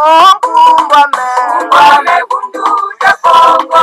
Mungu amegunduja Kongo.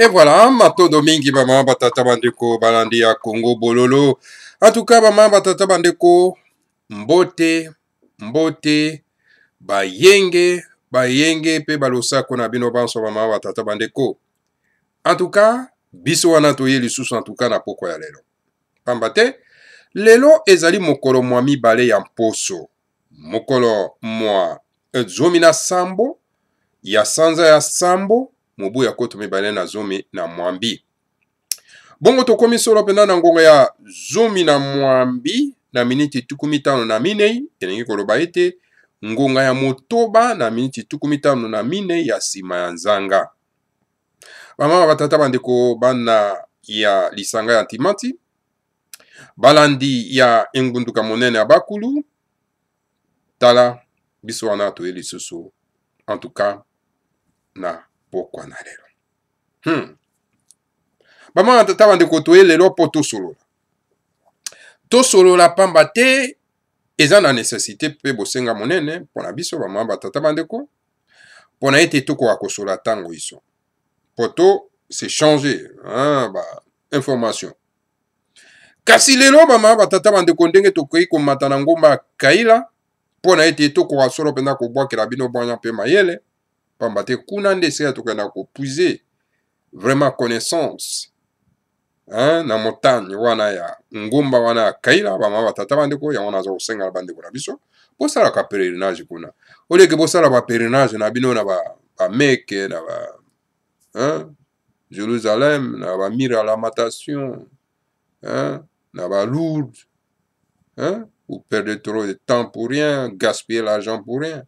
e voilà matondo mingi bamama batata bandeko balandi ya kongo bololo antuka bamama batata bandeko mbote mbote bayenge bayenge mpe balosako na bino banso bamama batata bandeko antuka biso wana toye lisusu antuka na pokwa ya lelo pamba te lelo ezali mokolo mwa mibale ya mposo mokolo mwa zomi na sambo ya sanza ya sambo mobu ya koto mibale na zomi na mwambi bongo tokómi solo mpenza na ngonga ya zomi na mwambi na miniti tuku mitano na minei elingi koloba ete ngonga ya motoba na miniti tuku mitano na minei ya nsima ya nzanga bamama batata bandeko bana ya lisanga ya timati balandi ya engunduka monene ya bakulu tala biso wana toye lisusu en tout cas na pokwa na lelo hmm. bamwana tata bandeko toye lelo mpo tosolola tosolola pamba te eza na necessité mpe bosenga monene mpona biso bamama batata bandeko mpona ete tokoka kosola ntango iso mpo to se change bainformation kasi lelo bamama batata bandeko ndenge tokoki komata na ngomba ya kaila mpona ete tokoka solo mpenza kobwakela bino bwanya mpe mayele pamba te kuna nde esika tokenda kopuize vraiment connaissance hein, na montagne wana ya ngomba wana ya kaila bamama batata bandeko yango naza kosengana bandeko na biso bosalaka pèlerinage kuna oleke bosala bapèlerinage na bino na bameke ba na ba hein, jérusalem na bamire ya lamentation hein, na balourde hein, ou perdre trop de temps pour rien gaspiller l'argent pour rien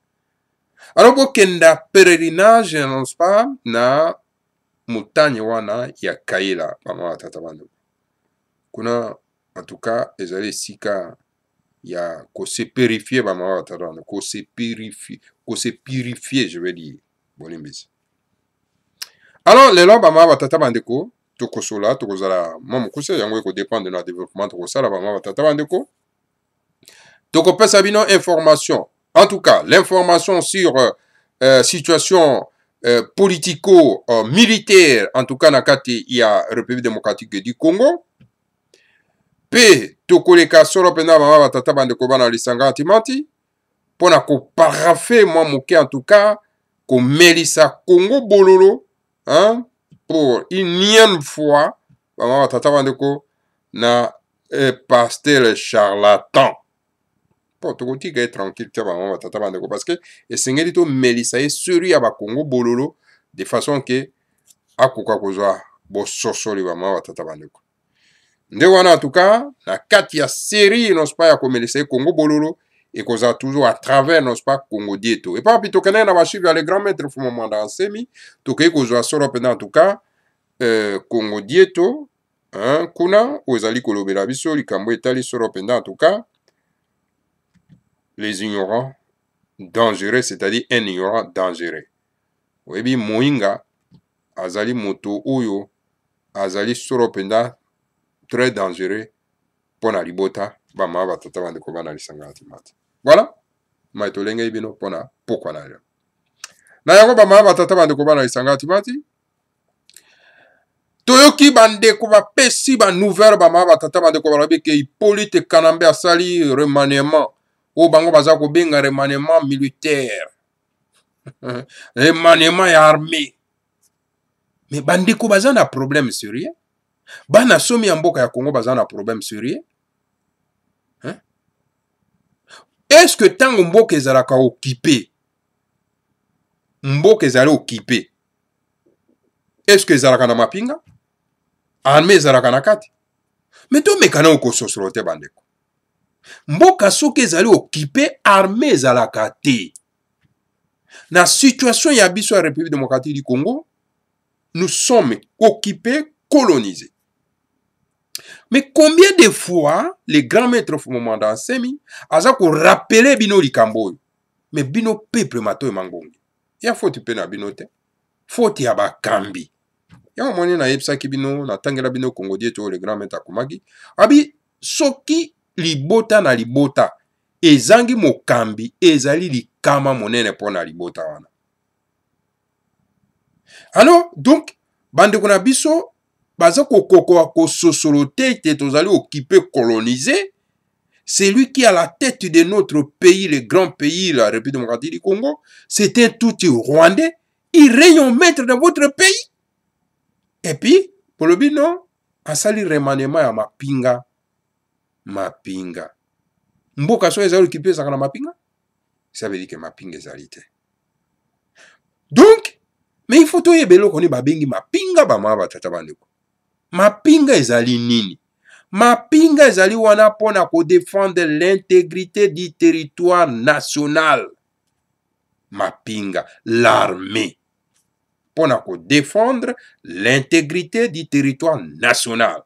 arobokenda perelinage nonce pas na montagne wana ya kaela mama ya tata bandeko kuna en tout cas ezali esika ya kosepurifie bamama ya tata bandeko kosepurifie kosepurifie je veux dire bolimbisi alors lelo bamama batata bandeko tokosola tokozala mwa mokuse yango ekodépendre na développement tokosala bamama batata bandeko tokopesa bino information En tout cas, l'information sur euh, euh situation euh, politico-militaire, euh, en tout cas, nakati ya République démocratique du Congo, mpe tokoleka solo mpenza mama batata bandeko bana lisanga ya timanti mpo na koparafe mwa moke en tout cas komelisa congo bololo hein, pour unième fois bamama batata bandeko na eh, pastel charlatan porte kotika ye tranquille tia bamama batata bandeko parceke esengeli tomelisa ye suri ya bakongo bololo de façon ke akoka kozwa bososoli bamama batata bandeko nde wana antuka na kati ya série nonce pas ya komelisa ye kongo bololo ekozala toujours à travers nonce pas congo dieto epapi tokendeki na bashivre ya le grand maître fumamanda ansemi tokei kozwa solo mpena antuka euh, congo dieto kuna oyo ezali kolobela biso likambo etali solo mpenda antuka les ignorants dangereux c'est-à-dire un ignorant dangereux oyebi moyinga azali moto oyo azali solo mpenza très dangereux mpo na libota bamama batata bandeko bana lisanga ya timati voilà mai tolengei bino mpo na pokwa na lelo na yango bamama batata bandeko bana lisanga ya timati toyoki bandeko bapesi banouvelle bamama batata bandeko balobi ke hippolyte kanambe asali remaniement oyo bango baza kobenga remaniement militaire remaniement ya armée me bandeko baza na problème sérieux bana somi ya mboka ya congo baza na problème sérieux est-ce que ntango mboka ezalaka okipe mboka ezali okipe est-ce que ezalaka na mapinga arme ezalaka na kati me tomekana okososolo te bandeko mboka soki ezali okipe arme ezalaka te na situation ya biso ya république démocratique du congo nous sommes occupés colonisés mais combien de fois le grand maître fumomanda ansemi aza korapele bino likambo oyo mais bino peuple matoyi mangongi ya foti mpe na bino te foti ya bakambi yango moni nayebisaki bino natangela bino congodier to le grand maître akomaki abi soki libota na libota ezangi mokambi ezali likama monene mpo na libota wana alors donc bandeko na biso baza kokokoka kososolo te ete tozali okipe kolonize celui qui a la tête de notre pays le grand pays la république démocratique du congo c'est un tuti rwandais il rayon maître de votre pays et puis bolobi non asali remaniement ya mapinga mapinga mboka so ezali okipe ezalaka na mapinga ça veut dire ke mapinga ezali te donc me il faut toyeba eloko nini babengi mapinga bamama batata bandeko mapinga ezali nini mapinga ezali wana mpona kodefendre l'intégrité du territoire national mapinga l'armée mpona kodefendre l'intégrité du territoire national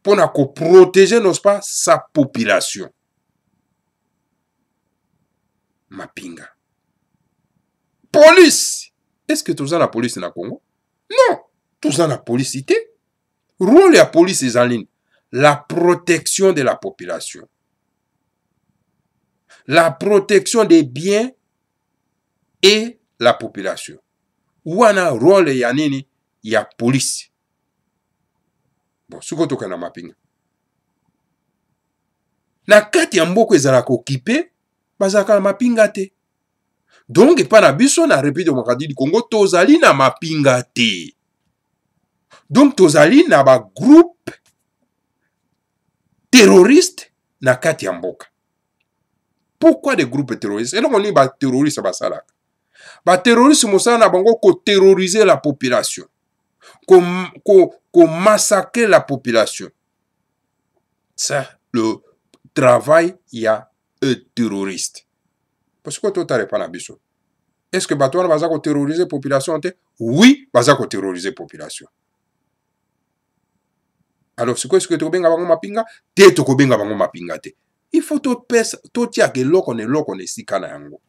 mpona koprotege nonse pas sa population mapinga polisi estceke toza na polisi na congo non toza na polisi te rôle ya polisi eza nini la protection de la population la protection des biens et la population wana rôle ya nini ya polisi bon soki otoka na mapinga na kati ya mboka ezalaka okipe bazalaka na mapinga te donk epai na biso na république démocratique du congo tozali na mapinga te donk tozali na bagroupe terroriste na kati ya mboka pourkui de groupe terroriste eloko nini baterroriste basalaka baterroriste mosala na bango koterrorize la population qu'on qu massacrait la population. Ça, le travail, il y a un terroriste. Parce que tout pas la biso. Est-ce que bateau va terroriser la population Oui, va terroriser la population. Alors, c'est quoi ce que tu as mapinga Te tu as mapinga te. Il faut to pesa to tia ke loko ne loko ne sika na yango.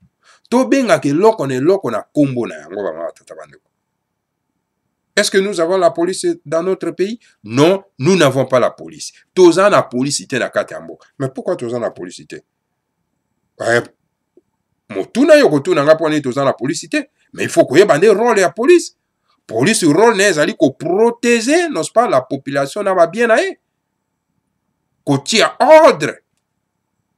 To benga ke loko ne loko na kombo na yango ba tata bandeko. Est-ce que nous avons la police dans notre pays Non, nous n'avons pas la police. Toza la police était na Katambo. Mais pourquoi Toza la police était eh, motuna yo kotuna nga mpona nini toza na polisi te mais il faut koyeba nde rôle ya polise polise rôle na ye ezali koprotege nonce pas la population na babien na ye kotia ordre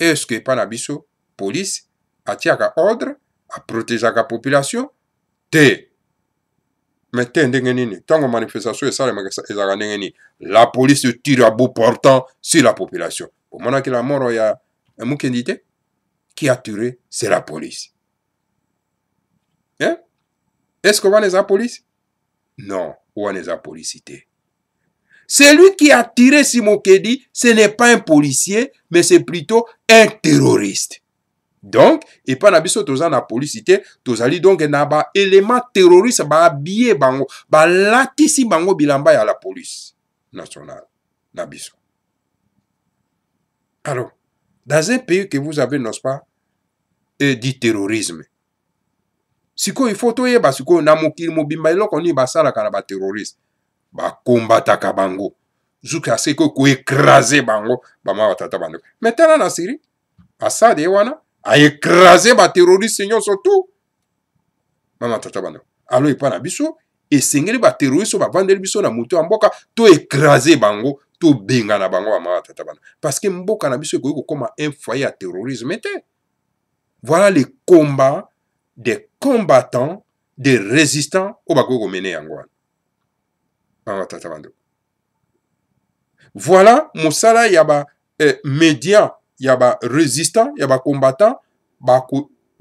estce epai na biso polise atiaka ordre aprotegeaka population te me te ndenge nini ntango manifestation esalemaka ezalaka ndenge nini la police tire à bout portant sur la population omonaki la moro ya mokendi te qui a tiré c'est la police eh? estce que wana eza polisi non wana eza polisi te celui qui a tiré si mokendi ce n'est pas un policier mais c'est plutôt un terroriste donc epai na biso toza na polisi te tozali donk na baelema terroriste babie bango balatisi bango bilamba ya la polise nationale na biso alors dans un pays que vous avez n'est-ce pas e du terrorisme sikoyo ifo toyeba sikoyo na mokili mobimba eloko nini basalaka na baterroriste bakombataka bango zuka seko koekrase bango bama batata bandeko me tala na syrie asad ye eh wana aécrasé bateroriste nyonso tu mama tata bandeko alo epai na biso esengeli bateroriste oyo bavandeli biso na motu ya mboka to écrasé bango tobenga na bango bamama tata bana parceke mboka na biso ekoki kokóma un foyer ya terrorisme te voilà le combat des combattants des résistants oyo bakoki komene yango wana bamama tata bandeko voilà mosala ya bamédia eh, ya barésistant ya bacombattant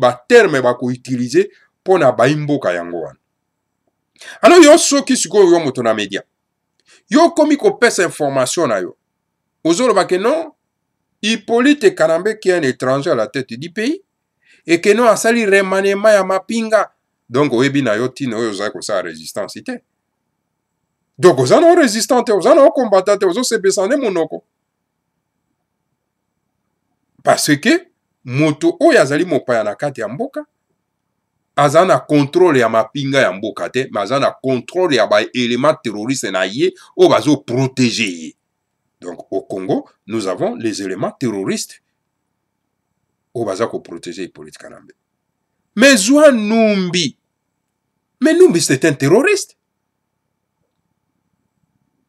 baterme bakoutilize mpo na bayimboka yango wana alors yo soki sikoyo yo moto na media yo okomi kopesa information na yo ozoloba ke non hippolyte kanambe qui est un étranger à la tête du pays et ke non asali remaniement ya mapinga donc oyebi na yo ntina oyo ozali kosala résistance te donc oza na orésistant te oza na okombata te ozosepesa nde monoko parce ke moto oyo azali mopaya na kati ya mboka aza na contrôle ya mapinga ya mboka te me aza na contrôle ya baélema terroriste na ye oyo bazoprotege ye donc au congo nous avons les éléments terroristes oyo baza koprotege epolitika na mbe me zwa numbi me numbi c'est un terroriste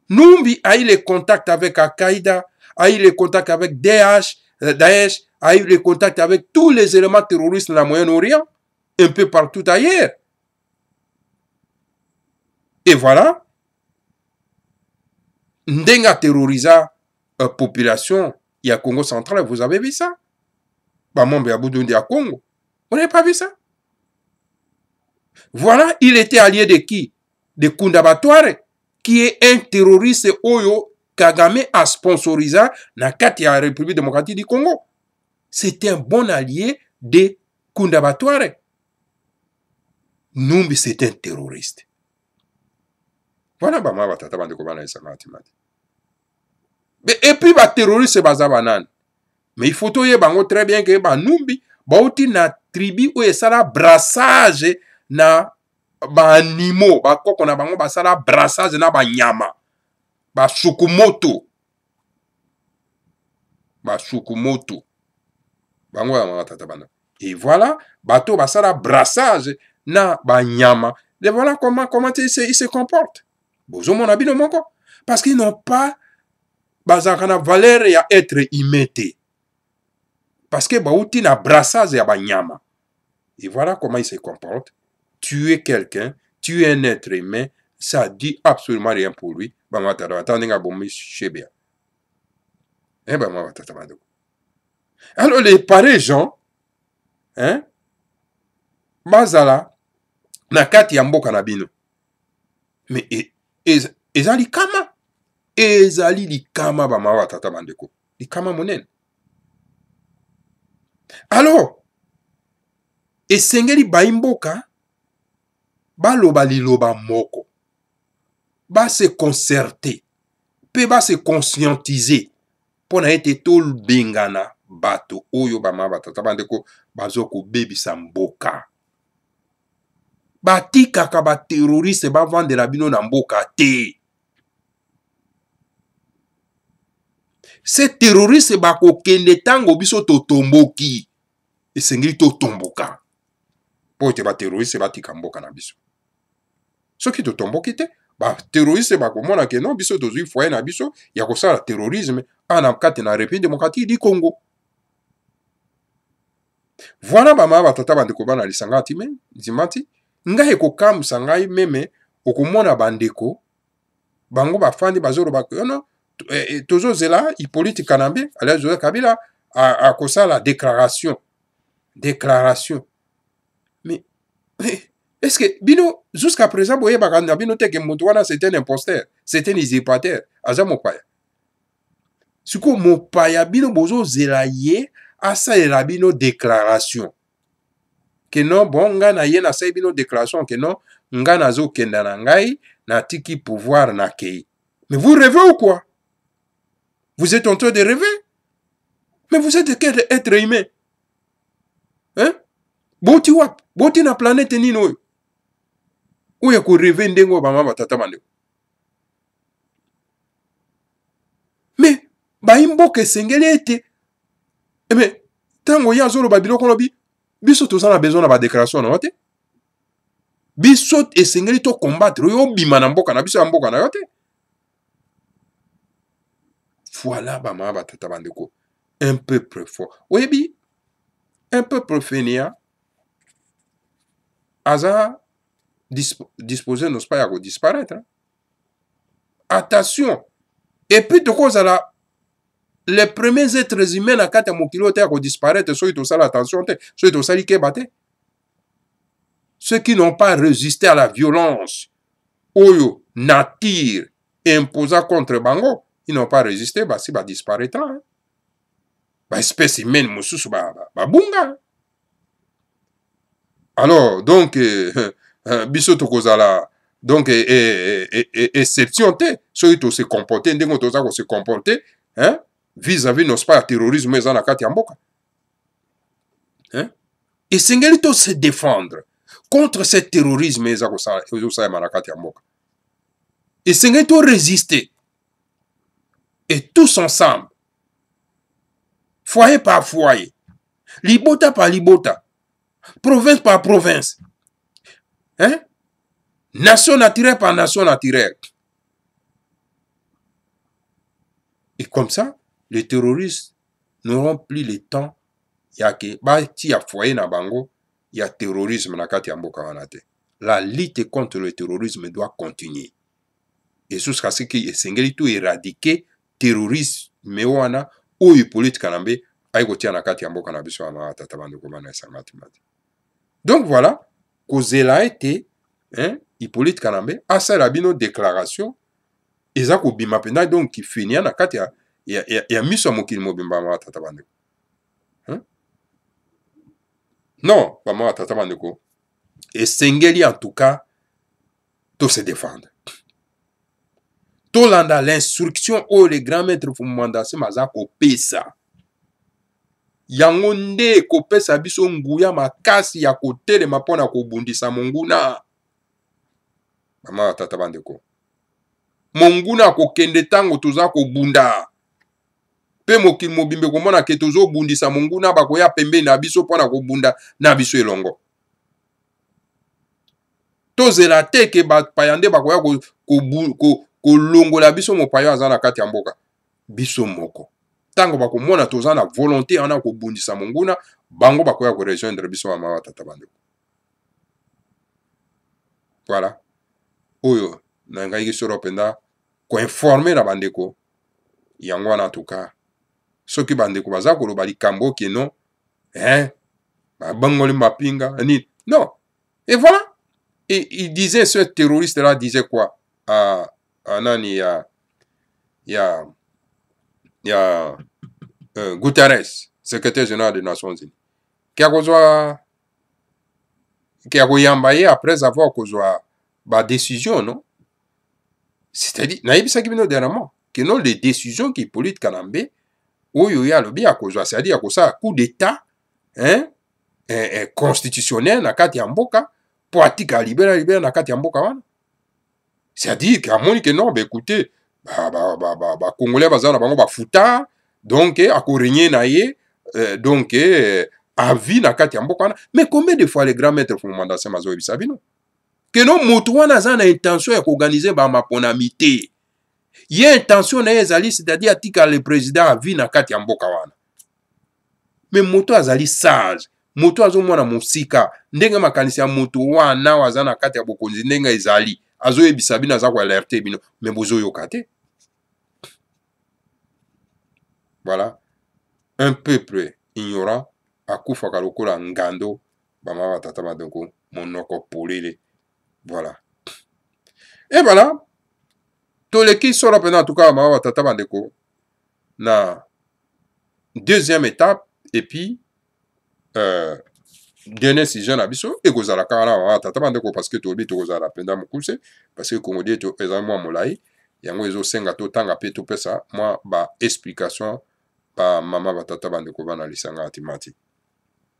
numbi ayi le contact avec al qaïda ayi le contact avec dh Euh, Daesh a eu les contacts avec tous les éléments terroristes de la Moyen-Orient, un peu partout ailleurs. Et voilà, Ndenga terrorisa la euh, population il y a Congo central, vous avez vu ça Bamombe ya Budundi à Congo. Vous n'avez pas vu ça Voilà, il était allié de qui De Kunda Batware, qui est un terroriste Oyo Kagame asponsoriza na kati ya République démocratique du Congo. C'était un bon allié de Kundabatware. Numbi c'était un terroriste. Wana bama batata bandeko bana esanga atimati. Et puis ba terroriste baza banani. Mais il faut toyer bango très bien que ba Numbi bauti na tribu oyo esala brassage na baanimaux bakoko na bango basala brassage na banyama basukumoto basukumoto bango ya mamatata bana et voilà bato basala brassage na banyama et voilà comment comment ils se, ils se comportent bozomona bino moko parce qu'ils n'ont pas bazalaka na valeur ya être humain te parce que bauti na brassage ya banyama et voilà comment ils se comportent tuer quelqu'un tuer un être humain ça dit absolument rien pour lui bango atata batanga ndenge abomi shebea e eh, bango batata bandeko alors les parents jean hein, bazala na kati ya mboka na bino me e, e, eza likama ezali likama bamama batata bandeko likama monene alors esengeli bayimboka baloba liloba moko baseconcerté mpe baseconscientize mpo na ete tobengana bato oyo bamama batata bandeko bazwa kobebisa mboka batikaka bateroriste bavandela bino na mboka te se teroriste bakokende ntango biso totomboki esengeli totomboka mpo ete bateroriste batika mboka na biso soki totomboki te bateroriste bakomona ke non biso tozwi foye na biso ya kosala terrorisme awa na kati na république démocratique di congo voila bamaya batata bandeko bana lisanga ati me nzimba ti ngai ekokamwisa ngai meme okomona bandeko bango bafandi bazoloba oh no eh, eh, tozozela hippolyte kanambe alias joseph kabila akosala déclaration déclaration mais eh, est ce que bino jusqu'à présent boyebaka na bino teke moto wana c'est un imposteur c'est un usurpateur aza mopaya sikoyo mopaya bino bozozela ye asalela bino déclaration ke non bon ngai na ye nasali bino déclaration ke non ngai nazokenda na ngai natiki pouvoir nakei mais vous rêvez ou quoi vous êtes en train de rêver mais vous êtes quel être humain hein boti wapi boti na planète nini oyo oyo ya koreve ndenge oyo bamama batata bandeko me bayi mboka esengeli ete eh me ntango ye azoloba biloko lobi biso toza na besoin na badéclaration na yo te biso esengeli tokombatre oyo obima na mboka na biso ya mboka na yo te voilà bamama batata bandeko un peuple fort oyebi un peuple fenia aza disp disposer n'ose pas ya kodisparaître attention epuis tokozala les premiers êtres humains na kati ya mokili oyo te ya kodisparaître soki tosala attention te soki tosali keba te ceux qui n'ont pas résisté à la violence oyo nature imposa contre bango ils n'ont pas résisté basi badisparaitre hein? baespèce humaine mosusu babunga ba, ba, ba bunga, hein? alors donc euh, Euh, biso tokozala donc e, e, e, exception te soki tose comporte ndenge toza kose comporte vis-à-vis nos pas ya terrorisme eza na kati ya mboka esengeli tose défendre contre ce terrorisme eza kosalema na kati ya mboka esengeli torésister et tous ensemble foyer par foyer libota par libota province par province Hein? Nation naturelle par nation naturelle. Et comme ça, les terroristes n'auront plus le temps ya ke bati ya foyer na bango ya terrorisme na kati ya mboka wana te la lutte contre le terrorisme doit continuer et jusqu'à ce que esengeli tout éradiquer terrorisme wana oyo politika na mbe ayi kotia na kati ya mboka na biso wana tata bandeko bana esangati mati donc voilà kozela ete hein, hippolyte kalambe asala bino déclaration eza kobima mpenza donc fenia na kati ya, ya, ya, ya miso ya mokili mobimba mama tata bandeko non bamama tata bandeko esengeli en tout cas tose défendre tolanda l'instruction oyo le grand maître fumanda nsima aza kopesa yango nde ekopesa biso nguya makasi ya kotelema mpona kobundisa monguna mama ya tata bandeko monguna akokende ntango toza kobunda mpe mokili mobimba ekomona ke tozobundisa monguna bakoya pembeni na biso mpona kobunda na biso elongo tozela te ke bapaya nde bakoya kolongola ko, ko, ko biso mopaya aza na kati ya mboka biso moko ntango bakomona toza na volonté wana ya kobundisa monguna bango bakoya korejoindre biso mama batata bandeko voilà oyo nangaki soro mpenza koinforme na bandeko yango wana tuka soki bandeko baza koloba likambo oke non hein babangoli mapinga nini non et voilà et il disait ce terroriste là disait quoi à, ah, à ah, nani ya ya il y a euh, Guterres, secrétaire général des Nations Unies, qui a kozwa qui a koyamba ye après avoir kozwa ba décision, non C'est-à-dire, nayebisaki bino dernièrement que non les décisions qui Hippolyte Kanambe oyo ya lobi ya kozwa, c'est-à-dire kosala coup d'état hein, hein, eh, eh, hein, constitutionnel na kati ya mboka po atika libera libera na kati ya mboka wana. C'est-à-dire qu'amoni que non, bah, écoutez, bakongolais baza na bango bafuta donc eh, akoregne na ye euh, donc eh, avi na kati ya mboka wana mais combien de fois le grand maître fumanda nsema azoyebisa bino keno moto wana aza na intention ya koorganize bamaponami te ye intention na ye ezali c'est-à-dire atika le président avi na kati ya mboka wana me moto azali sage moto azomona mosika ndenge makanisi ya moto wana aza na kati ya bokonzi ndenge ezali azoyebisa bino aza koalerte bino me bozoyoka te voilà un peuple ignorant akufaka lokola ngando bama batata badoko monoko polele voilà e voilà toleki solo mpena antuka bama batata bandeko na deuxième étape et puis euh, dernier sujet na biso ekozala kaka na ah, bawa tata bandeko parceke tolobi tokozala mpenza mokuse parceke congodi eto ezali mwa molai yango ezosenga totanga mpe topesa mwa baexplication bamama batata bandeko bana lisanga ya timati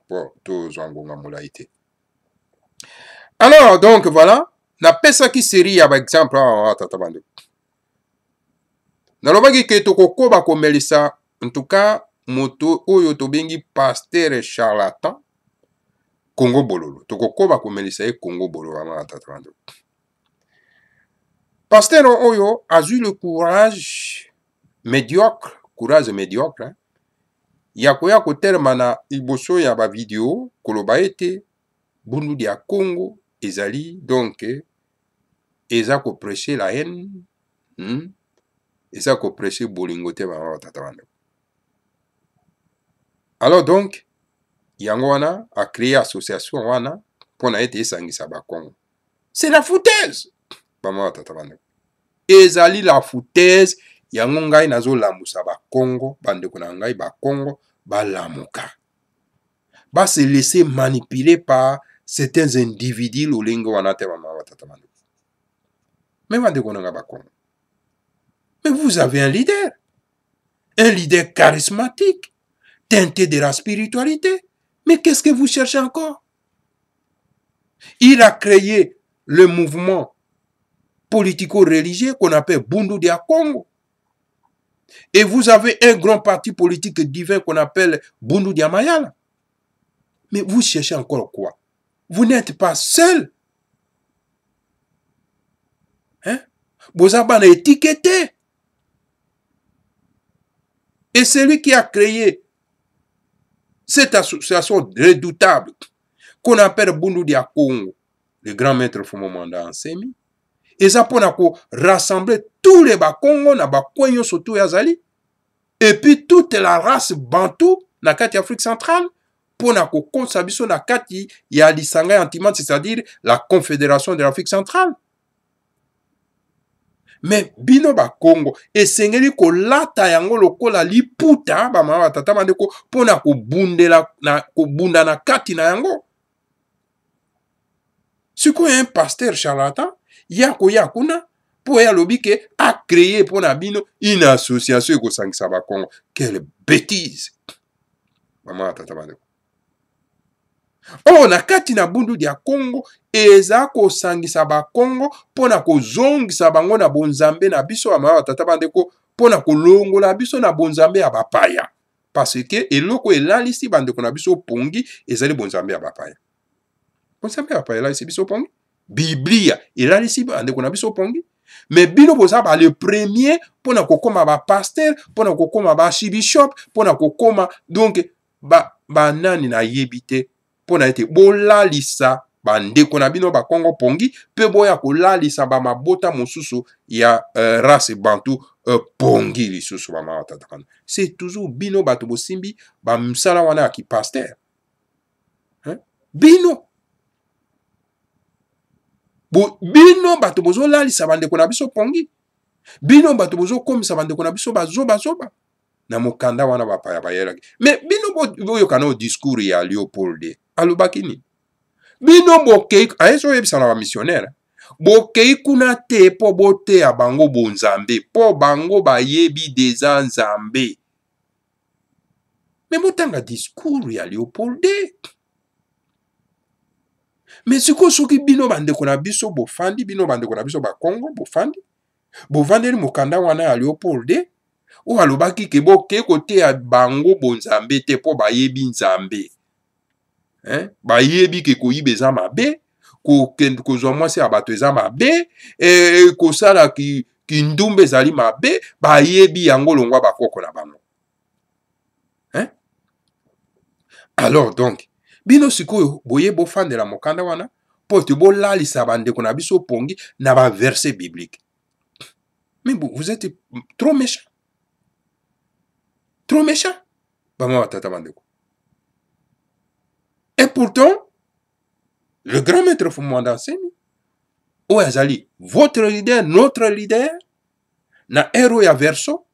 po tozwa ngonga molai te alors donc voilà napesaki série ya baexemple awa ah, ah, tata bandeko nalobaki ke tokokoba komelisa ntuka moto oyo tobengi pasteur charlatan kongo bololo tokokoba komelisa ye kongo bololo wana na tata wana paster oyo azwi le courage médiocre courage médiocre hein? ya koya kotelema na liboso ya bavideo koloba ete bundudu ya congo ezali donc eza koprêche la haine hmm? eza koprêche bolingo te bama batata bandeko alors donc yango wana acree association wana mpo na ete esangisa bakongo c'est la foutaise bama batata bandeko ezali la foutaise yango ngai nazolamusa bakongo bandeko na ngai bakongo balamuka base laisse manipuler par certains individus lolenge wana te bama batata bandeko me bandeko na ngai bakongo mais vous avez un leader un leader charismatique teinté de la spiritualité Mais qu'est-ce que vous cherchez encore Il a créé le mouvement politico-religieux qu'on appelle Bundu de Congo. Et vous avez un grand parti politique divin qu'on appelle Bundu Mayala. Mais vous cherchez encore quoi Vous n'êtes pas seul. Hein Bozaban est étiqueté. Et lui qui a créé cette association redoutable qu'on appelle Bundu ya Congo, le grand maître Fumomanda Ansemi, eza mpona korassembler tous les bakongo na bakoin nyonso to oyo azali epuis toute la race bantu na kati ya afrique centrale mpona kokontisa biso na kati ya lisanga ya antimante c'est-à-dire la confédération de l'afrique centrale me bino bakongo esengeli kolata yango lokola liputa bamama batata bandeko mpo na kobundela na kobunda na kati na yango sikoyo un paster charlatan ya koya kuna mpo ye alobi ke akreye mpo na bino une association ekosangisa bakongo quelle bétise mama batata bandeko oyo na kati na bundudu ya kongo eza kosangisa bakongo mpo na kozongisa bango na bonzambe na biso bamaya batata bandeko mpo na kolongola biso na bonzambe ya bapaya parce ke eloko elalisi bandeko na biso pongi ezali bonzambe ya bapaya bonzambe ya bapaya elalisi biso pongi biblia elalisi bandeko na biso pongi me bino boza ba le premier mpo na kokóma bapaster mpo na kokóma baarchibishop mpo na kokóma donk banani ba nayebi te mpo na ete bolalisa bandeko na bino bakongo pongi mpe boya kolalisa bamabota mosusu ya uh, race bantu uh, pongi lisusu bamama tatakana se toujours bino bato bosimbi bamisala wana ya kipaster bino Bo, bino bato bozolalisa bandeko na biso pongi bino bato bozokomisa bandeko na biso bazobazoba na mokanda wana bapaya bayelaki me bino boyoka na discours ya leopold alobaki nini bino bokei aye so oyebisa na bamissionnaire bokei kuna te mpo boteya bango bonzambe mpo bango bayebi deja nzambe me botanga discours ya leopold me sikoyo soki bino bandeko na biso bofandi bino bandeko na biso bakongo bofandi bovandeli mokanda wana ya leopold oyo alobaki ke boke koteya bango bonzambe te mpo bayebi nzambe eh? bayebi ke koyiba eza mabe kozwa mwasi ya bato eza mabe eh, kosala ki, kindumba ezali mabe bayebi yango longwa bakoko na bango eh? alors donc bino sikoyo boye bofandela mokanda wana mpo ete bolalisa bandeko na biso pongi na baverse biblique mais vous êtes trop méchant trop méchant bama batata bandeko et pourtant le grand maître fumwanda nsemi oyo oh, azali votre leader notre leader na ere oyo ya verso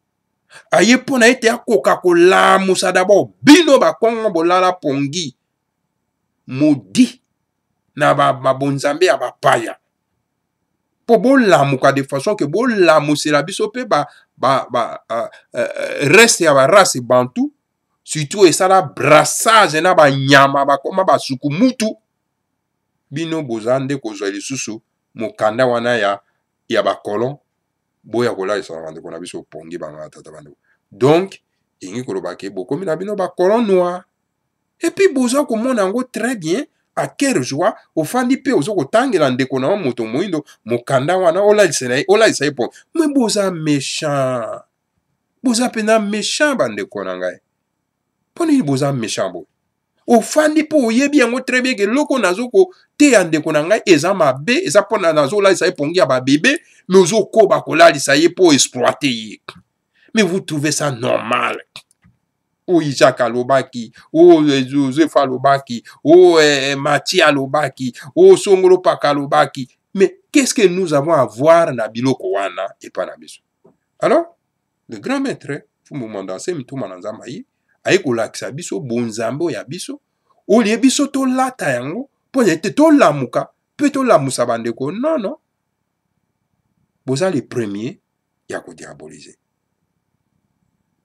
aye mpo na ete akoka kolamusa dabord bino bakongo bolala pongi modi na babonzambe ba ya bapaya mpo bolamuka de façon ke bolamusela biso mpe ba, ba, uh, uh, reste ya barase bantu surtout esala brassage na banyama bakóma basuku mutu bino boza nde kozwa lisusu mokanda wana ya, ya bacolon boya kolaisana bandeko na biso opongi bango na tata bandeko donc elingi koloba ke bokomi na bino bacolon noir epuis boza komona yango très bien akere joa ofandi mpe oza kotangela ndeko na yo moto moyindo mokanda wana olalisa na ye olalisa ye mpo me boza méchant boza mpenza méchant bandeko na ngai mpo nini boza méchant boye ofandi mpo oyebi yango tre bien ke eloko nazokoteya ndeko na ngai eza mabe eza mpona nazolalisa ye pongi ya babebe me ozokoba kolalisa ye mpo exploite ye mais vous trouvez ça normal oyo isaka alobaki oyo josefa alobaki oyo eh, matie alobaki oyo songolo paka alobaki mais qu'est-ce que nous avons à voir na biloko wana epai na biso alors le grand maître fumbumanda ase mituma na nzambe aye aye kolakisa biso bonzambe oyo ya biso olie biso tolata yango mpo ete tolamuka mpe tolamusa bandeko nono boza le premier ya kodiabolize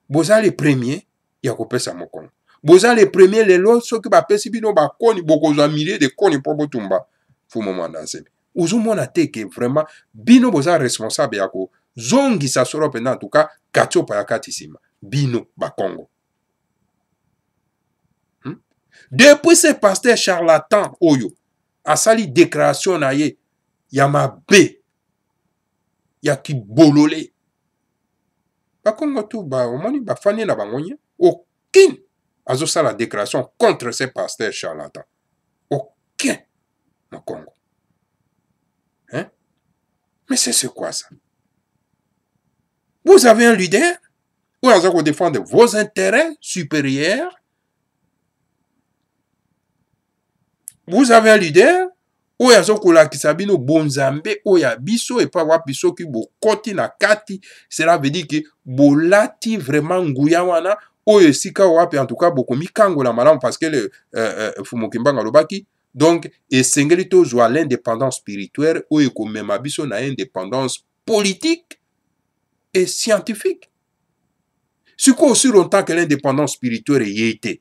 boza le premier ya kopesa mokongo boza le premier lelo soki bapesi bino bakoni bokozwa milie de koni mpo botumba fu momanda nzembe ozomona te ke vraiment bino boza responsable ya kozongisa solo mpenza antuka katiopa ya kati nsima bino bakongo hmm? depuis ce paster charlatan oyo asali déclaration na ye ya mabe ya kibolole bakongo tu ba omoni bafani na bango nye aucune azosala déclaration contre ces pasteurs charlatans aucun na congo hein? mais c'est quoi ça vous avez un leader oyo aza kodéfendre vos intérêts supérieurs vous avez un leader oyo azokolakisa bino bonzambe oyo ya biso epai wapi soki bokoti na kati cela veut dire ke bolati vraiment nguya wana oyo esika wapi en tout cas bokomikangola malamu parce que le euh, euh, fumokembanga alobaki donc esengeli tozwa l'indépendance spirituelle oyo ekomema biso na indépendance politique et scientifique sikoyo aussi longtemps que l'indépendance spirituelle eyei te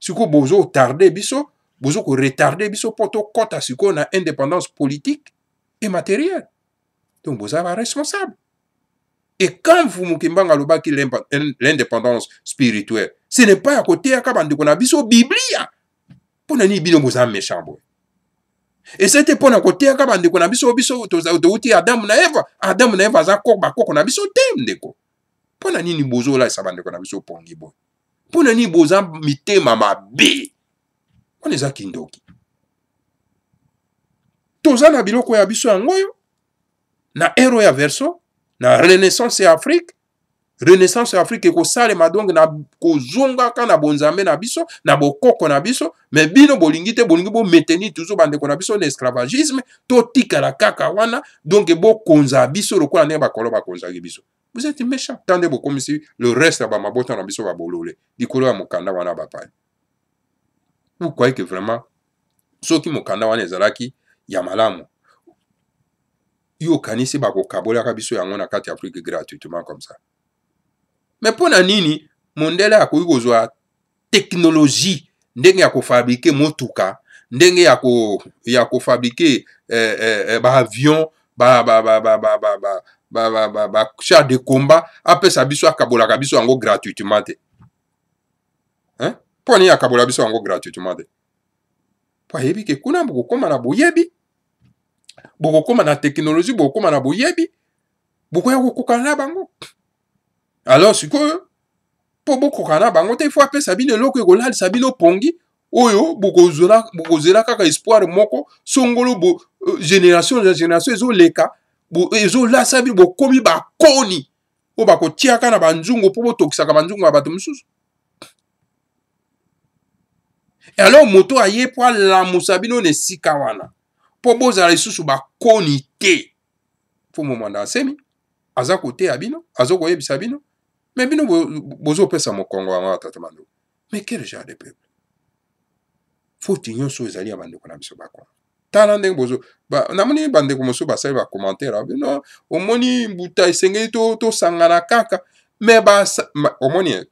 sikoyo bozotarde biso bozokoretarde biso mpo tokɔta sikoyo na indépendance politique et matérielle donc boza baresponsable et quand fumukimbango alobaki l'indépendance spirituelle ce n'est pas ya koteyaka bandeko na biso biblia mpo na nini bino boza méchant boye eza te mpo na koteyaka bandeko na biso biso touti adamu na eva adamu na eva aza bakoko na biso te ndeko mpo na nini bozolalisa bandeko na biso pongi boye mpo na nini boza mitema mabe wana eza kindoki toza na biloko ya biso yango oyo na ero ya verso na renaissance ya afrique renaissance ya afrike ekosalema donk kozongaka na bonzambe na biso na bokoko na biso me bino bolingi te bolingi bomaintenir toujours bandeko na biso na esclavagisme totikala kaka wana donk bokonza biso lokola ndenge bakolo bakonzaki biso vous êtes méchant ta nde bokomisi le reste ya bamabota na biso babolole likolo ya mokanda wana bapaya vous croyez que vraiment soki mokanda wana ezalaki ya malamu i okanisi bakokabolaka biso yango na kati ya afrike gratuitement comme ça me mpo na nini mondele akoki kozwa teknologie ndenge ya kofabrike motuka ndenge ya ko ya kofabrike eh, eh, baavion ba ba ba ba ba ba ba ba ba ba ba char de combat apesa biso akabolaka biso yango gratuitement te hein mpo nini akabola biso yango gratuitement te po ayebi ke kuna bokokóma na boyebi bokokóma na teknologie bokokóma na boyebi bokoya kokokana na bango alors sikoyo mpo bokokana na bango te fo apesa bino eloko ekolalisa bino pongi oyo bokozela boko kaka espoir moko songolo bo, euh, génération na génération ezoleka ezolasa bino bokomi bakoni oyo bakotiaka na banzungu mpo botokisaka banzungu ya bato mosusu alors moto aye mpo alamusa bino na esika wana mpo bozala lisusu bakoni te mpo momanda asemi aza koteya bino aza koyebisa bino me bino bozopesa mokongo yango ya tata bandeko me quel genre de peuple foti nyonso ezali ya bandeko na biso bakongo tala ndenge bozo ba, namoni bandeko mosusu basali bacommentaire bino omoni mbuta esengeli tosangana to kaka me basa, ma, omoni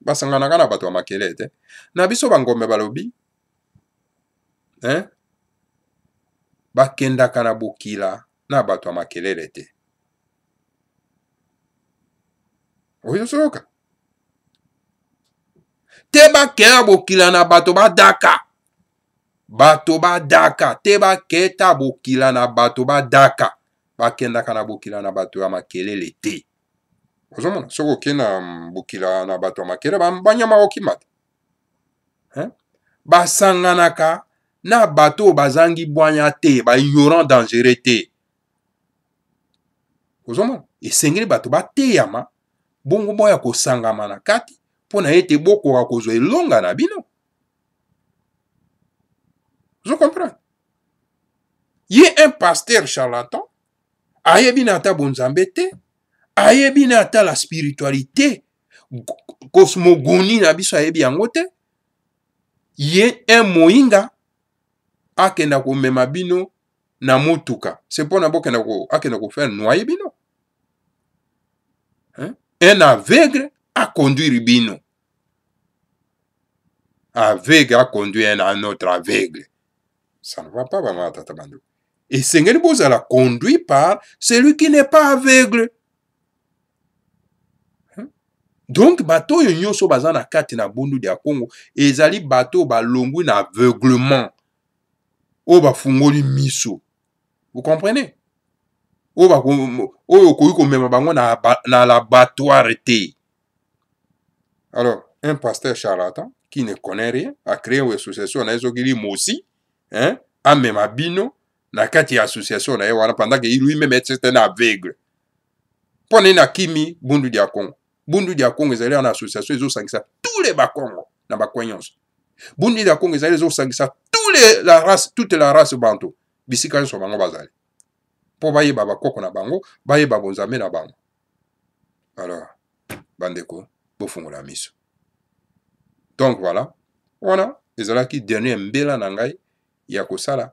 basanganaka na bato ya makele te na biso bangombe balobi eh? bakendaka na bokila na bato ya makelele te oyosoyoka te bakee na bokila na bato badaka bato badaka te bakee ta bokila na bato badaka bakendaka na bokila na bato ya makelele te ozomona soki oke na mm, bokila na bato ya makelele banyama okima te basanganaka na bato oyo bazangi bwanya te bayoran dangereux te kozomona esengeli bato bateyama bongo moko ya kosangama na kati mpo na ete bokoka kozwa elonga na bino ozokomprendre ye un paster charlatan ayebi na ata bonzambe te ayebi na ata la spiritualité cosmogonie na biso ayebi yango te ye un moyinga akenda komema bino na motuka se mpona bokenda akenda kofaire noye bino un aveugle aconduire bino aveugle aconduire un autre aveugle ça ne va pas banga tata bandu esengeli bozala conduit par celui qui n'est pas aveugle donc bato oyo nyonso baza na kati na bundude ya kongo ezali bato oyo balongwi na aveuglement oyo bafungoli miso ocomprene oyo okoki komema bango na laboratoire te alors un pasteur charlatan qui ne connaît rien acréé association na ye soki limo aussi hein? amema bino na kati ya association na ye wana pendant ke lui-même etete na aveugle mpo nini akimi bundu dia congo bundu dia congo ezali wana association ezosangisa tous les bakongo na bakoin nyonso bundu dia congo ezali ezosangisa tous les, la race, toute la race bantu bisika nyonso bango bazali mpo bayeba bakoko na bango bayeba bonzambe na bango alors bandeko bofungola miso donc voilà wana ezalaki dernier mbela na ngai ya kosala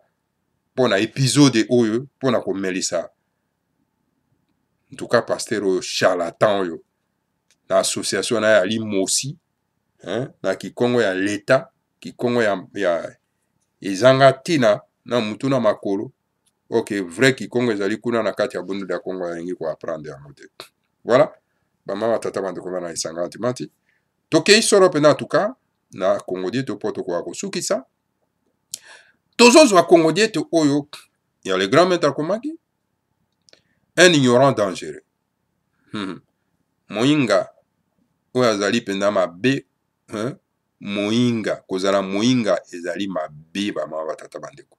mpo na epizode oyo mpo na komelisa ntuka paster oyo charlatan oyo na association na ye alimosi na kikongo ya leta kikongo ya, ya, ezanga ntina na mutu na makolo ok vrai kikongo ezali kuna na kati ya bunduda ya kongo alingi koaprendre yango te voilà bamama tata bandeko bana esangana te mati tokei solo mpenza antuka na kongodie to mpo tokoka kosukisa tozozwa kongodie te oyo ya le grand maître akomaki un ignorant dangereux hmm. hmm. moyinga oyo azali mpenza mabe hein? moyinga kozala moyinga ezali mabe bamama batata bandeko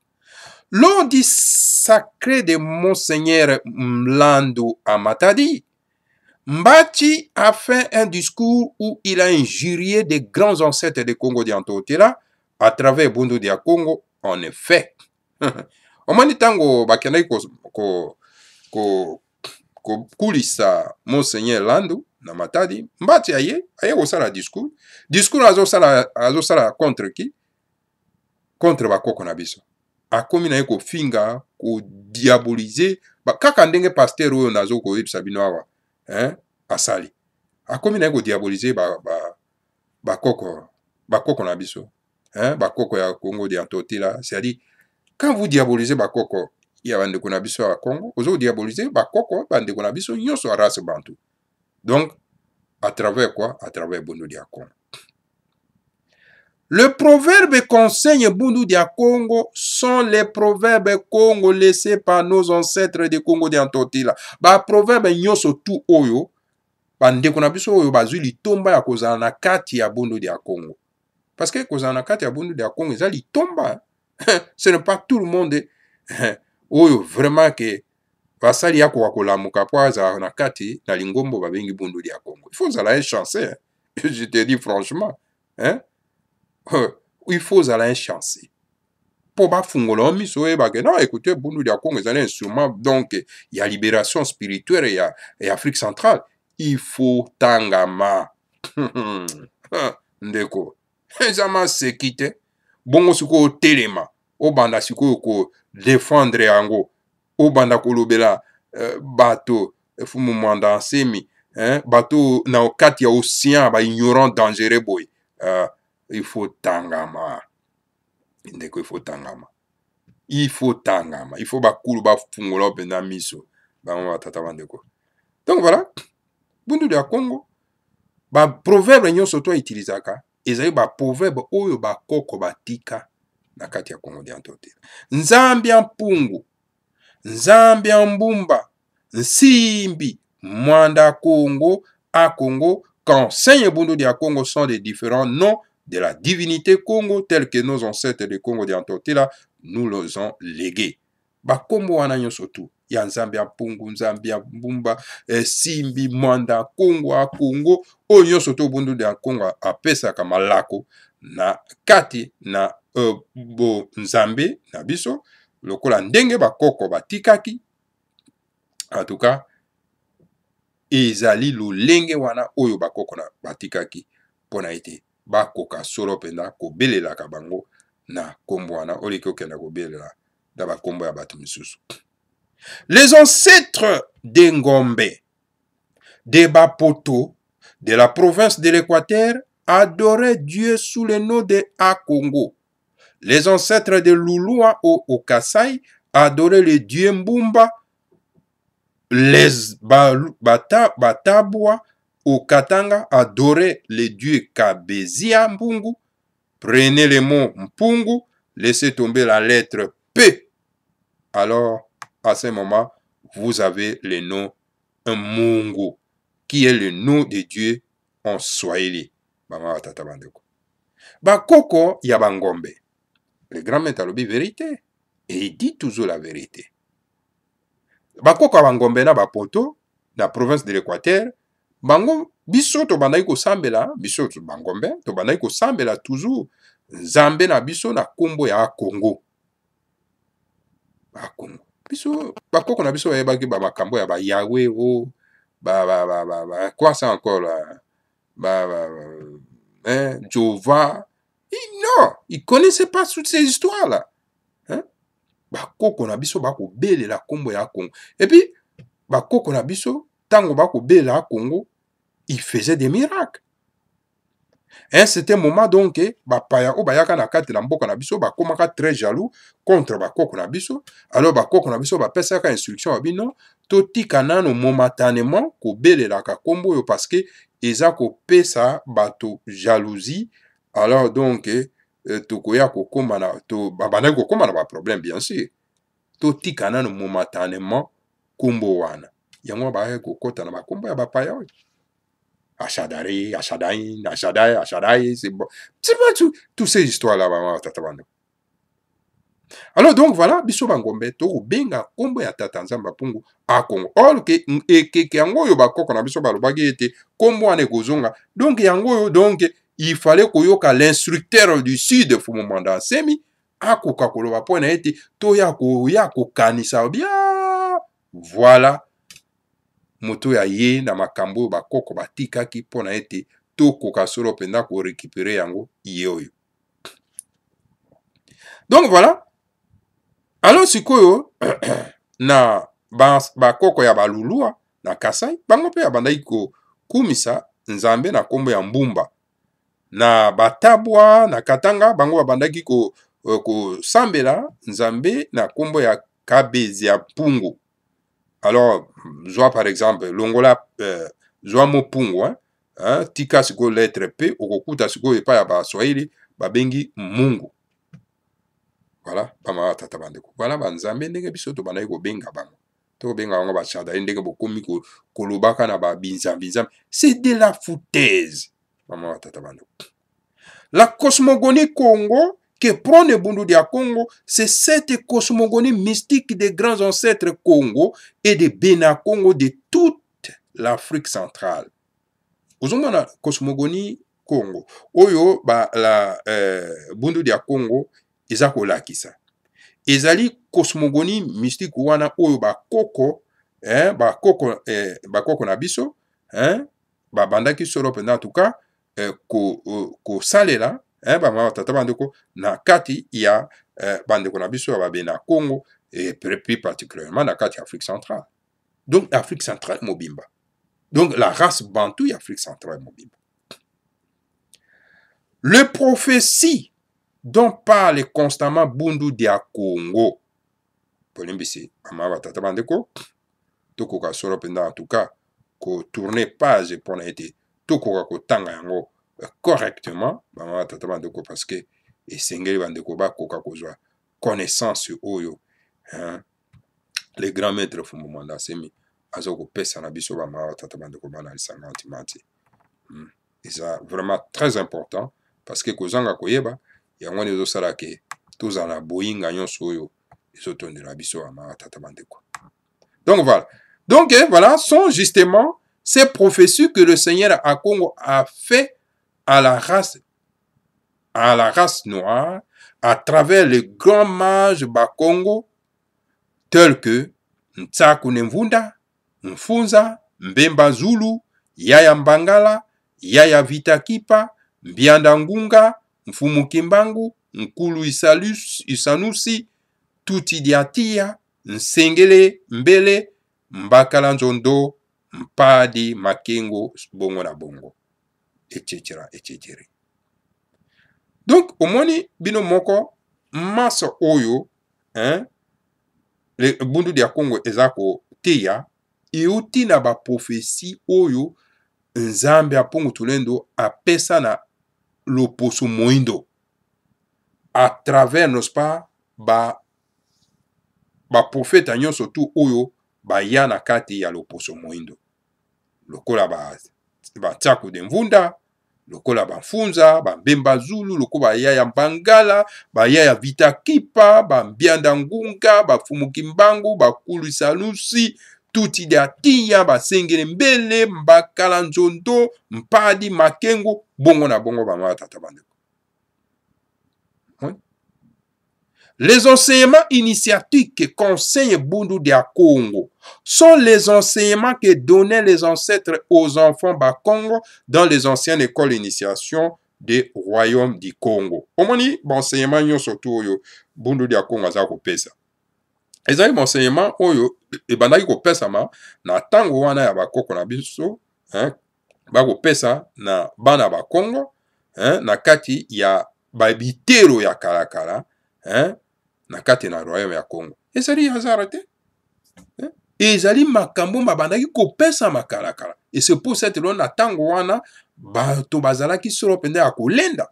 lors du sacré de monseigneur mlando amatadi mbati a fait un discours où il a injurié des grands ancêtres de congo diantotela à travers bundu dia congo en effet omoni ntango bakendaki kokulisa monseigneur landu na matadi mbati aye aye kosala discours discours azosala azosala contre ki contre bakoko na biso akomi na ye kofinga kodiabolize kaka ndenge paster oyo nazo koyebisa bino awa hein? asali akomi na ye kodiabolize bakoko ba, ba bakoko ba na biso hein? bakoko ya congo de antotila c'est-à-dire quand vous diabolisez bakoko ya bandeko na biso ya congo ozodiabolize bakoko bandeko na biso nyonso ya race bantu donc à travers quoi à travers bundu dia congo le proverbe qu'enseigne bundu dia congo sont les proverbes congo laissés par nos ancêtres de congo de antotila baproverbe nyonso tu oyo bandeko na biso oyo bazwi litomba ya kozala na kati ya bundu dia congo parce que kozala na kati ya bundu dia congo eza litomba ce n'est pas tout le monde oyo vraiment ke basali akoka kolamuka mpo azalaka na kati na lingombo babengi bunduli ya kongo il faut ozala un chancé je te dis franchement hein? il faut ozala un chancé mpo bafungola yo miso oyebake non écoute bunduli ya kongo ezali instrument donc ya libération spirituelle ya, ya afrique centrale il faut tangama ndeko eza maseki te bongo sikoyo otelema obanda sikoyo kodefendre yango obanda kolobela uh, bato euh, fumu mwanda ya nsemi eh? bato na kati ya océan baignorant dangereux boye uh, ah, ifotangama ndeko ifotangama ifotangama ifo bakulu bafungola mpenza miso bango batata bandeko donc voilà bundudu ya congo baproverbe nyonso to utilizaka ezali baproverbe oyo bakoko batika na kati ya kongo dianto te nzambe ya mpungu nzambe ya mbumba nsimbi mwanda kongo akongo quand cinq ebundu dia kongo sont des différents noms de la divinité congo tels que nos ancêtres de congo dianto te la nous les ont légués bakombo wana nyonso tu ya nzambe ya mpungu nzambe ya mbumba esimbi eh, mwanda ya kongo akongo oyo nyonso to obundu ya kongo apesaka malako na kati na uh, bo nzambe na biso lokola ndenge bakoko batikaki antuka ezali lolenge wana oyo bakoko na batikaki mpona ete bakoka solo mpenza kobelelaka bango na nkombo wana oleki okenda kobelela na bankombo ya bato misusu les ancêtres d'engombe de bapoto de la province de l'équateur adoraient dieu sous le nom de akongo Les ancêtres de Lulua au, au Kassai adoraient les dieux Mbumba, les Bata, Batabwa au Katanga adoraient les dieux Kabezia Mbungu. Prenez le mot Mpungu, laissez tomber la lettre P. Alors, à ce moment, vous avez le nom Mungu, qui est le nom de Dieu en Swahili. Mama watata bandeko. Bakoko ya bangombe. le grand maître alobi verite eydi toujours la vérité bakoka bangombe na bapoto na province de l'équateur bango biso tobandaki kosambela biso bangombe tobandaki kosambela toujours nzambe na biso na nkombo ya akongo akongo biso bakoko na biso bayebaki bamakambo ya bayawe o oh, bakwasa encore jova no ils connaissaient pas toutes ces histoires-là. Hein? bakoko na biso bakobelela nkombo ya congo epuis bakoko na biso ntango bakobelela congo il faisait des miracles un certain moment donc eh, bapaya oyo bayaka na kati na mboka na biso bakomaka très jaloux contre bakoko na biso alors bakoko na biso bapesaka instruction ya bino totika nano momatanement kobelelaka nkombo oyo parce que eza kopesa bato jalousie alors donc eh, Eh, tokoya kokóma na to babandaki kokóma na baproblème bien sûr totika nano momatanement nkombo wana yango bayaki kokɔta na bankombo ya bapaya oyo ashadari ashadain ashadai ashadai c'est bon c'est pas tout toutes ces histoires là mama tata bandeko alors donc voilà biso bangombe tokobenga nkombo ya tata nzambe apungu akongo or ke ekeke yango oyo bakoko na biso balobaki ete nkombo wana ekozonga donc yango oyo donc il fallait koyoka l'instructeur du sud fumomanda asemi akoka koloba mpo na ye te toya koya kokanisa bia voila moto oyo aye na makambo oyo bakoko batikaki mpo na ye te tokoka solo mpenza korécupere yango ye oyo donc voilà alors sikoyo na bakoko ba ya baluluwa na kasai bango mpe abandaki kokumisa nzambe na nkombo ya mbumba na batabwa na katanga bango babandaki euh, kosambela ko nzambe na nkombo ya kabezi ya mpungu alors zwa par exemple longola euh, zwa mopungu hein? Hein? tika sikoyo lettre p okokuta sikoyo epai ya baswahili babengi mungu voilà bamaka tata bandeko wana banzambe ndenge biso tobandaki kobenga bango tokobenga bango bachardali ndenge bokomi kolobaka na babinzambinzambe c'est de la foutaise fama batata bandoki la cosmogonie congo que prône Bundu ya Congo, c'est cette cosmogonie mystique des grands ancêtres Congo et des Bénin-Congo de toute l'Afrique centrale. ozomona cosmogonie Congo oyo ba la euh, Bundu ya Congo eza kolakisa ezali cosmogonie mystique wana oyo bakoko eh, bakoko eh, bakoko na biso eh, babandaki solo mpenza en tout cas Eh, kosalela bango eh, ya batata bandeko na kati ya eh, bandeko na biso ya babene ya congo plus particulièrement na kati ya afrique centrale donc afrique centrale mobimba donc la race bantou ya afrique centrale mobimba le prophétie dont parle constamment bundu dia congo polimbisi bama batata bandeko tokoka solo mpenza en tout cas kotourne page mpona ete tokoka kotanga yango euh, correctement bamama batata bandeko parceke esengeli bandeko bakoka kozwa connaissance oyo hein? le grand maître fumbu mwanda asemi aza kopesa na biso bamama batata bandeko bana lisanga ntima te hmm. eza vraiment très important parceke kozanga koyeba yango wana ezosala ke tozala na boyinga nyonso oyo ezotondela biso bamama batata bandeko donc voilà donc eh, voilà sont justement ces prophéties que le Seigneur à Congo a fait à la race, à la race noire, à travers les grands mages Bakongo, tels que Ntsaku Nemvunda, Mfunza, Mbemba Zulu, Yaya Mbangala, Yaya Vitakipa, Mbianda Ngunga, Mfumu Kimbangu, Nkulu Isalus, Isanusi, Tuti Diatia, Nsengele Mbele, Mbakala Nzondo, mpaadi makengo bongo na bongo etc etc donc omoni bino moko masa oyo hein, bundudu ya kongo eza koteya euti na baprofesi oyo nzambe apongutulendo apesa na loposo moindo à travers n'est-ce pas ba ba prophète nyonso tu oyo baya na kati ya loposo moindo lokola batiako de mvunda lokola bafunza bambemba zulu lokola baya ya mbangala baya ya vitakipa bambianda ngunga bafumuki mbangu bakulisa lusi tuti de atiya basengele mbele mbakala nzondo mpadi makengo bongo na bongo bamwa tata bandeko Les enseignements initiatiques que conseille Bundu de Congo sont les enseignements que donnaient les ancêtres aux enfants bas Congo dans les anciennes écoles d'initiation des royaumes du Congo. Omoni, enseignement nyonso to oyo Bundu de Congo aza kopesa. Ezali enseignement oyo ebandaki kopesama na ntango wana ya bakoko na biso hein, bakopesa na bana ba Congo hein, na kati ya babitero ya kalakala hein, na kati na royaume ya congo ezali hasara te eh? ezali makambo mabandaki kopesama kalakala e c'est pour cette lelo na ntango wana bato bazalaki solo mpenza ya kolenda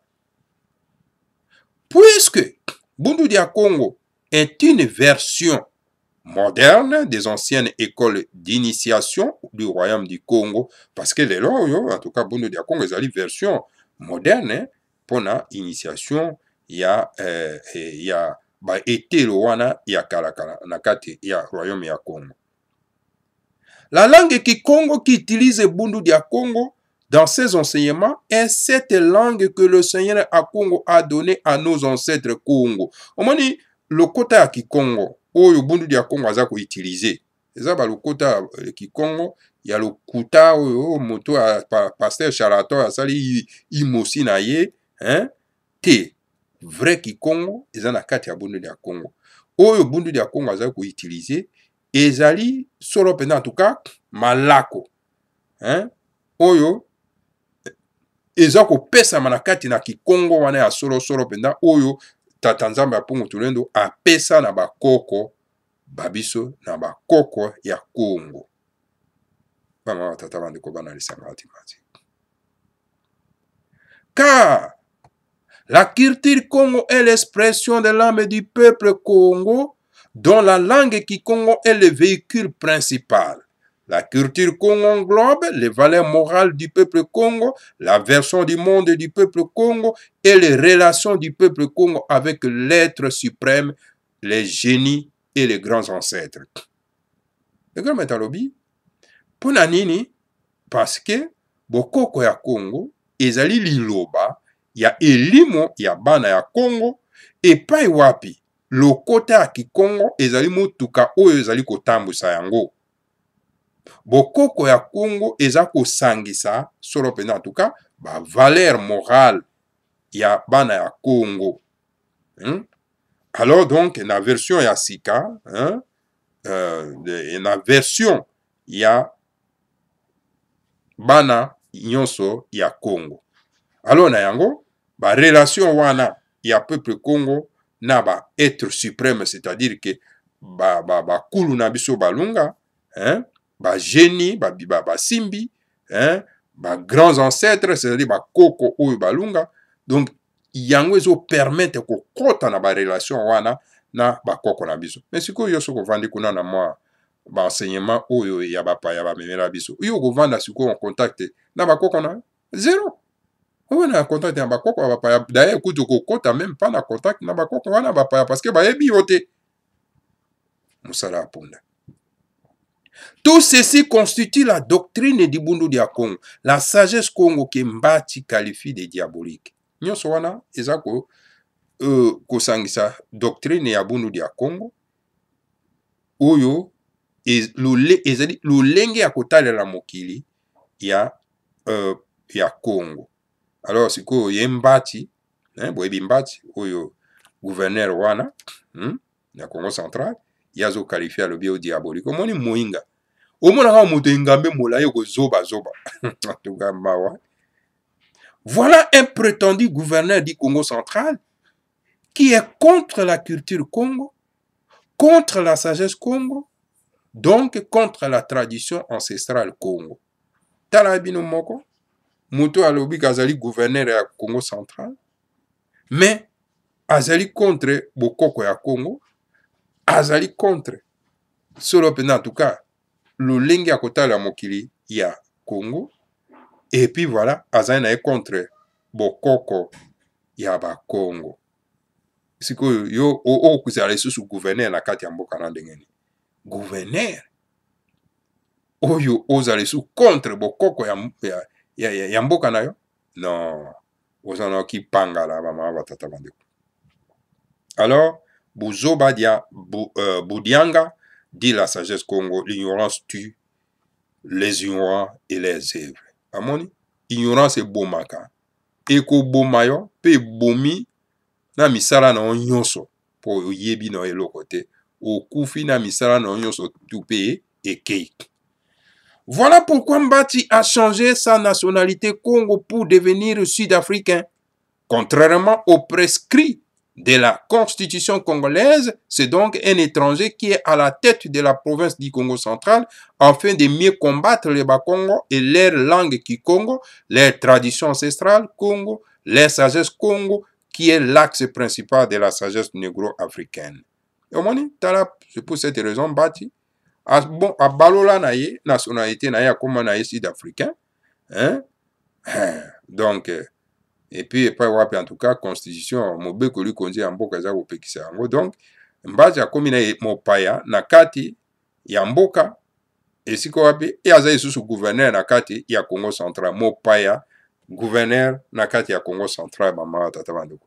puisque bundudu ya congo est une version moderne des anciennes écoles d'initiation du royaume du Congo parce que lelo oyo en tout cas bundu ya Congo ezali version moderne mpona initiation ya, eh, ya baetelo wana ya kalakala na kati ya royaume ya congo la langue kikongo kiutilize bundu ya congo dans ses enseignements est cette langue que le seigneur ya congo a donné à nos ancêtres congo omoni lokota ya kikongo oyo bundu ya congo aza koutilize eza balokota ya kikongo ya lokuta oyo moto ya paster charlatan asali imosi na ye hein? te vrai kikongo eza na kati ya bundeli ya kongo oyo bundeli ya kongo azali koutilize ezali solo mpenza antuka malako hein? oyo eh, eza kopesama na kati na kikongo wana ya solosolo mpenza oyo tata nzambe ya mpongo tolendo apesa na bakoko babiso na bakoko ya kongo bamama batata bandeko bana lisanga batimati car La culture Congo est l'expression de l'âme du peuple Congo, dont la langue Kikongo est le véhicule principal. La culture Congo englobe les valeurs morales du peuple Congo, la version du monde du peuple Congo et les relations du peuple Congo avec l'être suprême, les génies et les grands ancêtres. Le grand métallobi, pour parce que Bokoko ya Congo, Ezali Liloba, ya elimu ya bana ya kongo epai wapi lokota ya kikongo ezali motuka oyo ezali kotambwisa yango bokoko ya kongo eza kosangisa solo mpenza antuka bavaler morale ya bana ya kongo hmm? alors donc na version ya sika hein? Euh, na version ya bana nyonso ya kongo alo na yango barelation wana ya peuple congo na ba être suprême c'est-à-dire ke bakulu ba, ba na biso balunga hein? bagénie basimbi ba, ba hein? bagrands ancêtres c'est-à-dire bakoko oyo balunga donc yango ezopermettre kokɔta na barelation wana na bakoko na biso me sikoyo yo soki ovandi kuna na mwa baenseignement oyo ya bapaya bamemela biso yo okovanda sikoyo en contact na bakoko na yo zero wana ya contact ya bakoko ya bapaya daye ekuti okokɔta meme mpa na contact na bakoko wana bapaya parceke bayebi yo te mosala ya mponda tout ceci constitue la doctrine libundu ya congo la sagesse congo ke mbati qualifie de diabolique nyonso wana eza ko, euh, kosangisa doctrine ya bundu ya congo oyo e, ezali lolenge ya kotalela mokili ya, euh, ya congo alors sikoyo ye mbati eh, boyebi mbati oyo guverner wana hmm? na congo central ye azokalifie alobi o diabolike omoni moyinga omonaka moto engambe molai okozobazoba antuka mawa voilà un prétendu gouverneur du congo central qui est contre la culture congo contre la sagesse congo donc contre la tradition ancestrale congo tala bino moko moto oyo alobi azali guverner ya congo central mais azali contre bokoko ya congo azali contre solo mpenza en tout cas lolenge ya kotala mokili ya congo epuis voilà azali na ye contre bokoko ya bakongo sikoyo yo okozala lisusu guverner na kati ya mboka na ndenge nini guverner oyo ozala lisusu contre bokoko ya, ya, ya, ya, ya mboka na yo non oza na okipangala bamama batata bandeko alors bozoba dia bo, euh, bodianga dit la sagesse congo l'ignorance tue les ignorants et les œuvres amoni ignorance ebomaka ekoboma yo mpe ebomi na misala na yo nyonso mpo oyebi na yo eloko te okufi na misala na yo nyonso tu mpe ekei Voilà pourquoi Mbati a changé sa nationalité Congo pour devenir sud-africain. Contrairement au prescrit de la constitution congolaise, c'est donc un étranger qui est à la tête de la province du Congo central afin de mieux combattre les Bakongo et leur langue qui Congo, leur tradition ancestrale Congo, leur sagesse Congo, qui est l'axe principal de la sagesse négro-africaine. Et au moins, c'est pour cette raison, Mbati, abon ah, abalola ah, na ye nationalité na ye akóma na ye sud africain hein? donc epuis euh, epai wapi en tout cas constitution mobekoli konzi ya mboka eza kopekisa yango donc mbazi akómi na ye mopaya na kati ya mboka esika wapi e aza lisusu guverner na kati ya congo central mopaya guverner na kati ya congo central mama tata bandeko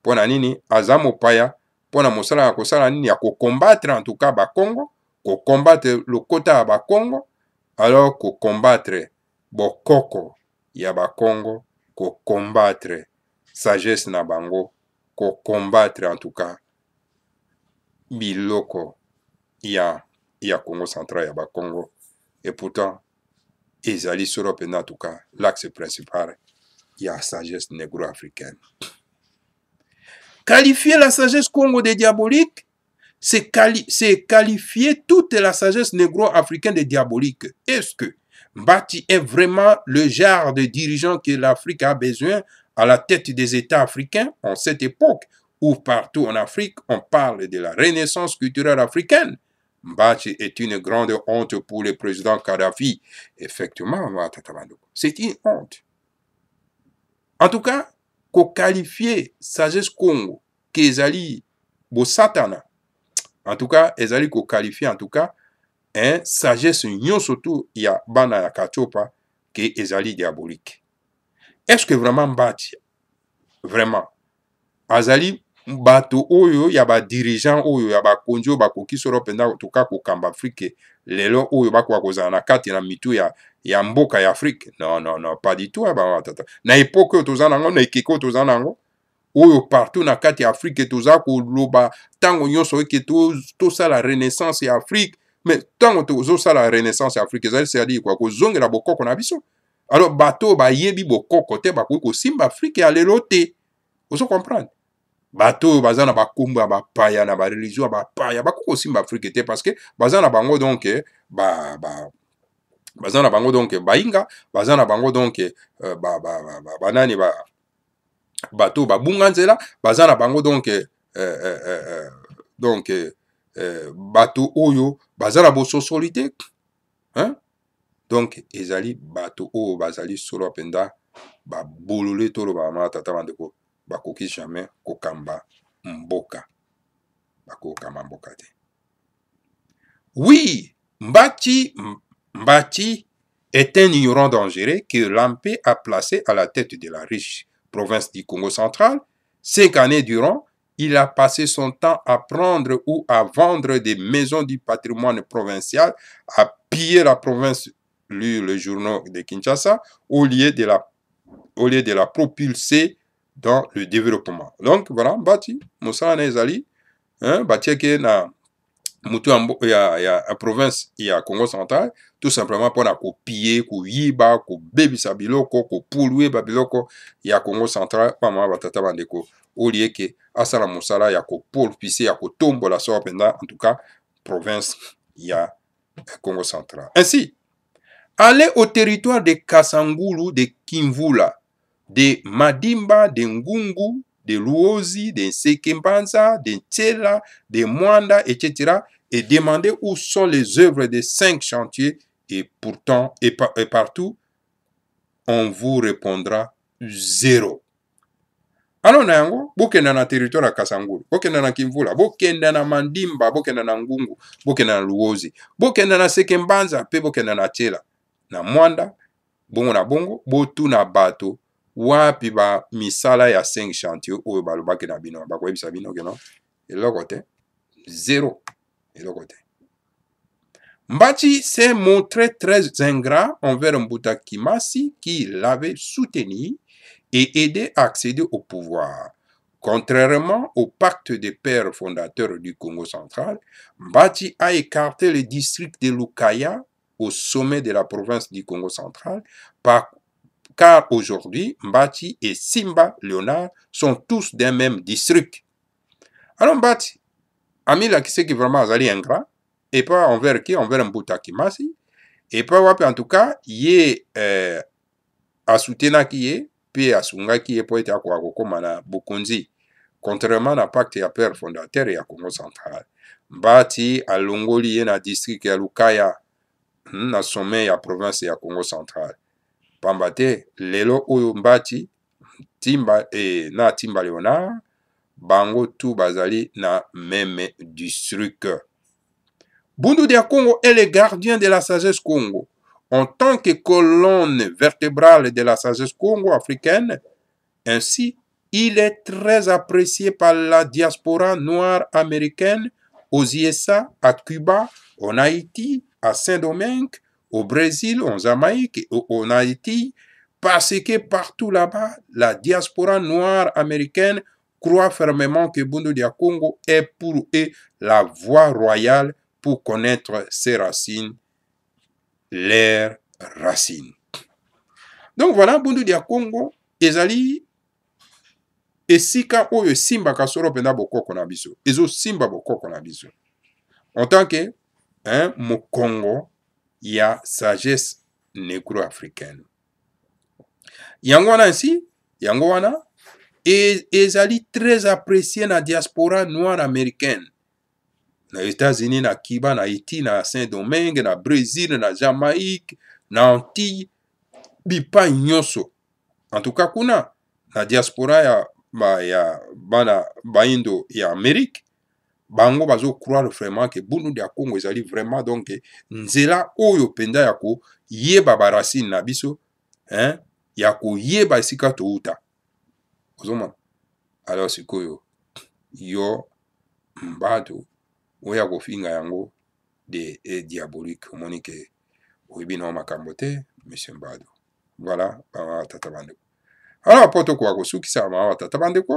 mpo na nini aza mopaya mpo na mosala ya kosala nini ya kokombatre en tout cas bakongo kokombatre lokota ya bakongo alors kokombatre bokoko ya bakongo kokombatre sagesse na bango kokombatre en tout cas biloko ya ya congo central ya bakongo et pourtant ezali solo mpena en tout cas l'axe principal ya sagesse négro africaine qualifier la sagesse congo de diabolique c'est qualifier toute la sagesse négro-africaine de diabolique. Est-ce que Mbati est vraiment le genre de dirigeant que l'Afrique a besoin à la tête des États africains en cette époque où partout en Afrique on parle de la renaissance culturelle africaine Mbati est une grande honte pour le président Kadhafi. Effectivement, c'est une honte. En tout cas, qu'on sagesse Congo, Kezali, Bosatana, en tout cas ezali qualifier en tout cas un sagesse y surtout ya bana ya qui ke ezali diabolique est ce que vraiment mbati vraiment azali bato oyo ya dirigeant oyo ya bakonzi ba en tout cas toka kamba Afrique lelo oyo bakoka kozala na kati na mitu ya, ya mboka ya No, non non non pas du tout hein, na epoke toza na oyo partout na kati ya afrike toza koloba ntango nyonso oyoke tosala to renaissance ya afrike me ntango tozosala renaissance ya afrike ezali sedire kwa kozongela bokoko na biso alors bato oyo bayebi bokoko te bakoki kosimba afrike ya lelo te ozo comprendre bato oyo baza na bakombo ya bapaya na bareligio ya bapaya bakoki kosimba afrike te parce que baza na bango donc ba, ba, baza na bango donc bainga baza na bango donc euh, banani ba, ba, ba, ba, ba, ba, ba, ba, ba bato babunga nzela baza na bango donc euh, euh, donc eh, bato oyo baza na hein? donc ezali bato oyo bazali solo ba babolole to ba mana tata bandeko koki jamais kokamba mboka bakokamba mboka te oui mbati mbati est un ignorant dangereux que l'ampé a placé à la tête de la riche province du Congo central, cinq années durant, il a passé son temps à prendre ou à vendre des maisons du patrimoine provincial, à piller la province, Lui le journal de Kinshasa, au lieu de la, au lieu de la propulser dans le développement. Donc, voilà, Bati, Moussa Nezali, hein, Bati na mutu ya, ya, ya province ya congo central tout simplement mpona kopie koyiba kobebisa biloko Pulwe, Babiloko, ya congo central pamama batata bandeko olie eke asala y ya kopulpise ya la la pendant en tout cas province ya congo central ainsi allez au territoire de kasangulu de kimvula de madimba de ngungu de Luosi de nsekembanza de Tchela de mwanda etc et demandez où sont les œuvres des cinq chantiers et pourtant et, partout, on vous répondra zéro. na territoire bokenda na kimvula bokenda na mandimba bokenda na ngungu bokenda na na sekembanza na a na mwanda bongo na bongo na bato wapi Misala ya 5 chantier oyo balobaki na bino bakoyebisa bino keno zero Mbati s'est montré très ingrat envers Mbuta Kimasi qui l'avait soutenu et aidé à accéder au pouvoir. Contrairement au pacte des pères fondateurs du Congo central, Mbati a écarté le district de Lukaya au sommet de la province du Congo central car aujourd'hui, Mbati et Simba Leonard sont tous d'un même district. Alors Mbati amilakiseki vraiment azali ingrat epa envers qui envers mbuta akimasi epa wapi en tout cas ye eh, asutenaki ye mpe asungaki ye mpo ete akoka kokóma na bokonzi contrairement na pacte ya père fondateur ya congo central mba ti alongoli ye na district ya lukaya hmm, na sommet ya province ya congo central pamba te lelo oyo mba ti timba, eh, na timba leonard bango tu bazali na meme district bundude ya congo est le gardien de la sagesse congo en tant que colonne vertébrale de la sagesse congo africaine ainsi il est très apprécié par la diaspora noire américaine aux USA, à Cuba, en Haïti, à Saint-Domingue, au Brésil, en Jamaïque et en Haïti, parce que partout là-bas, la diaspora noire américaine croient fermement que Bundudia Congo est pour eux la voie royale pour connaître ses racines, leurs racines. Donc voilà, Bundudia Congo, ezali esika oyo esimbaka solo mpenza bokoko na biso ezosimba bokoko na biso en tant que hein, mokongo ya sagesse negro africaine yango wana nsi yango wana e ezali très apprécié na diaspora noire américaine na états-unis na cuba na haïti na saint-domingue na brésil na jamaïque na antille bipai nyonso en tout cas kuna na diaspora ya, ba, ya bana baindo ya amérique bango bazocroire vraiment ke bundundi ya kongo ezali vraiment donc nzela oyo mpenza ya koyeba baracine na biso hein? ya koyeba esika touta ozomona alors sikoyo yo bato oya kofinga yango de e diabolique omoni ke oyebi nao makambo te monsieur mbado voilà mama batata bandeko alors mpo tokoka kosukisa mama batata bandeko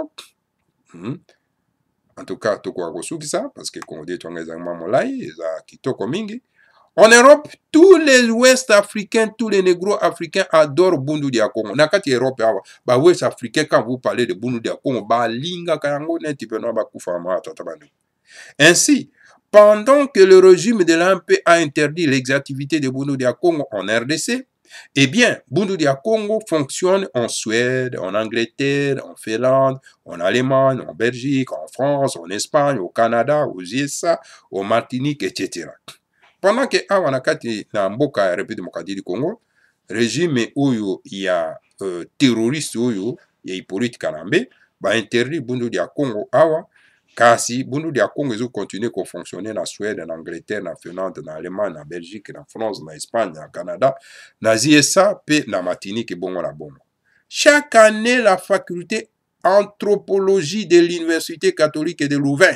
en tout cas tokoka kosukisa parce que congolais twanga ezalima molai eza kitoko mingi En Europe, tous les West Africains, tous les Négro-Africains adorent Bundu Diakongo. Na kati Europe awa, ba West Africains, quand vous parlez de Bundu Diakongo, ba linga kayango neti peno ba kufama tatabandu. Ainsi, pendant que le régime de l'AMP a interdit les activités de Bundu Diakongo en RDC, eh bien, Bundu Diakongo fonctionne en Suède, en Angleterre, en Finlande, en Allemagne, en Belgique, en France, en Espagne, au Canada, aux USA, au Martinique, etc. pendant ke awa na kati na mboka ya république démocratie du congo régime oyo ya euh, terroriste oyo ya hippolyte kalambe bainterdit bundudu ya congo awa kasi bundudu ya congo ezokontinue kofonctionne na suède na angleterre na finlande na allemagne na belgique na france na espagne na canada na ziesa mpe na martinique ebongo na bongo chaque année la faculté anthropologie de l'université catholique de louvain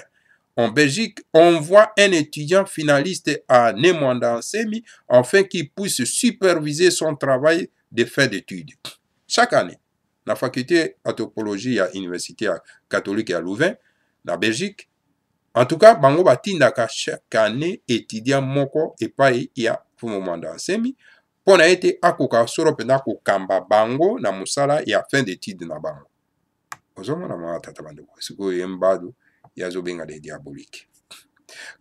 En Belgique, on voit un étudiant finaliste à Nemanda Semi afin qu'il puisse superviser son travail de fin d'études. Chaque année, la faculté anthropologie à l'université catholique à Louvain, la Belgique, en tout cas, bango batindaka chaque année étudiant moko epai ya fumomanda semi mpo na ye te akoka solo mpenza kokamba bango na mosala ya fin d'étude na bango ozomona mwana tata bandeko sikoyo ye mbadu ye azobengana ye diabolique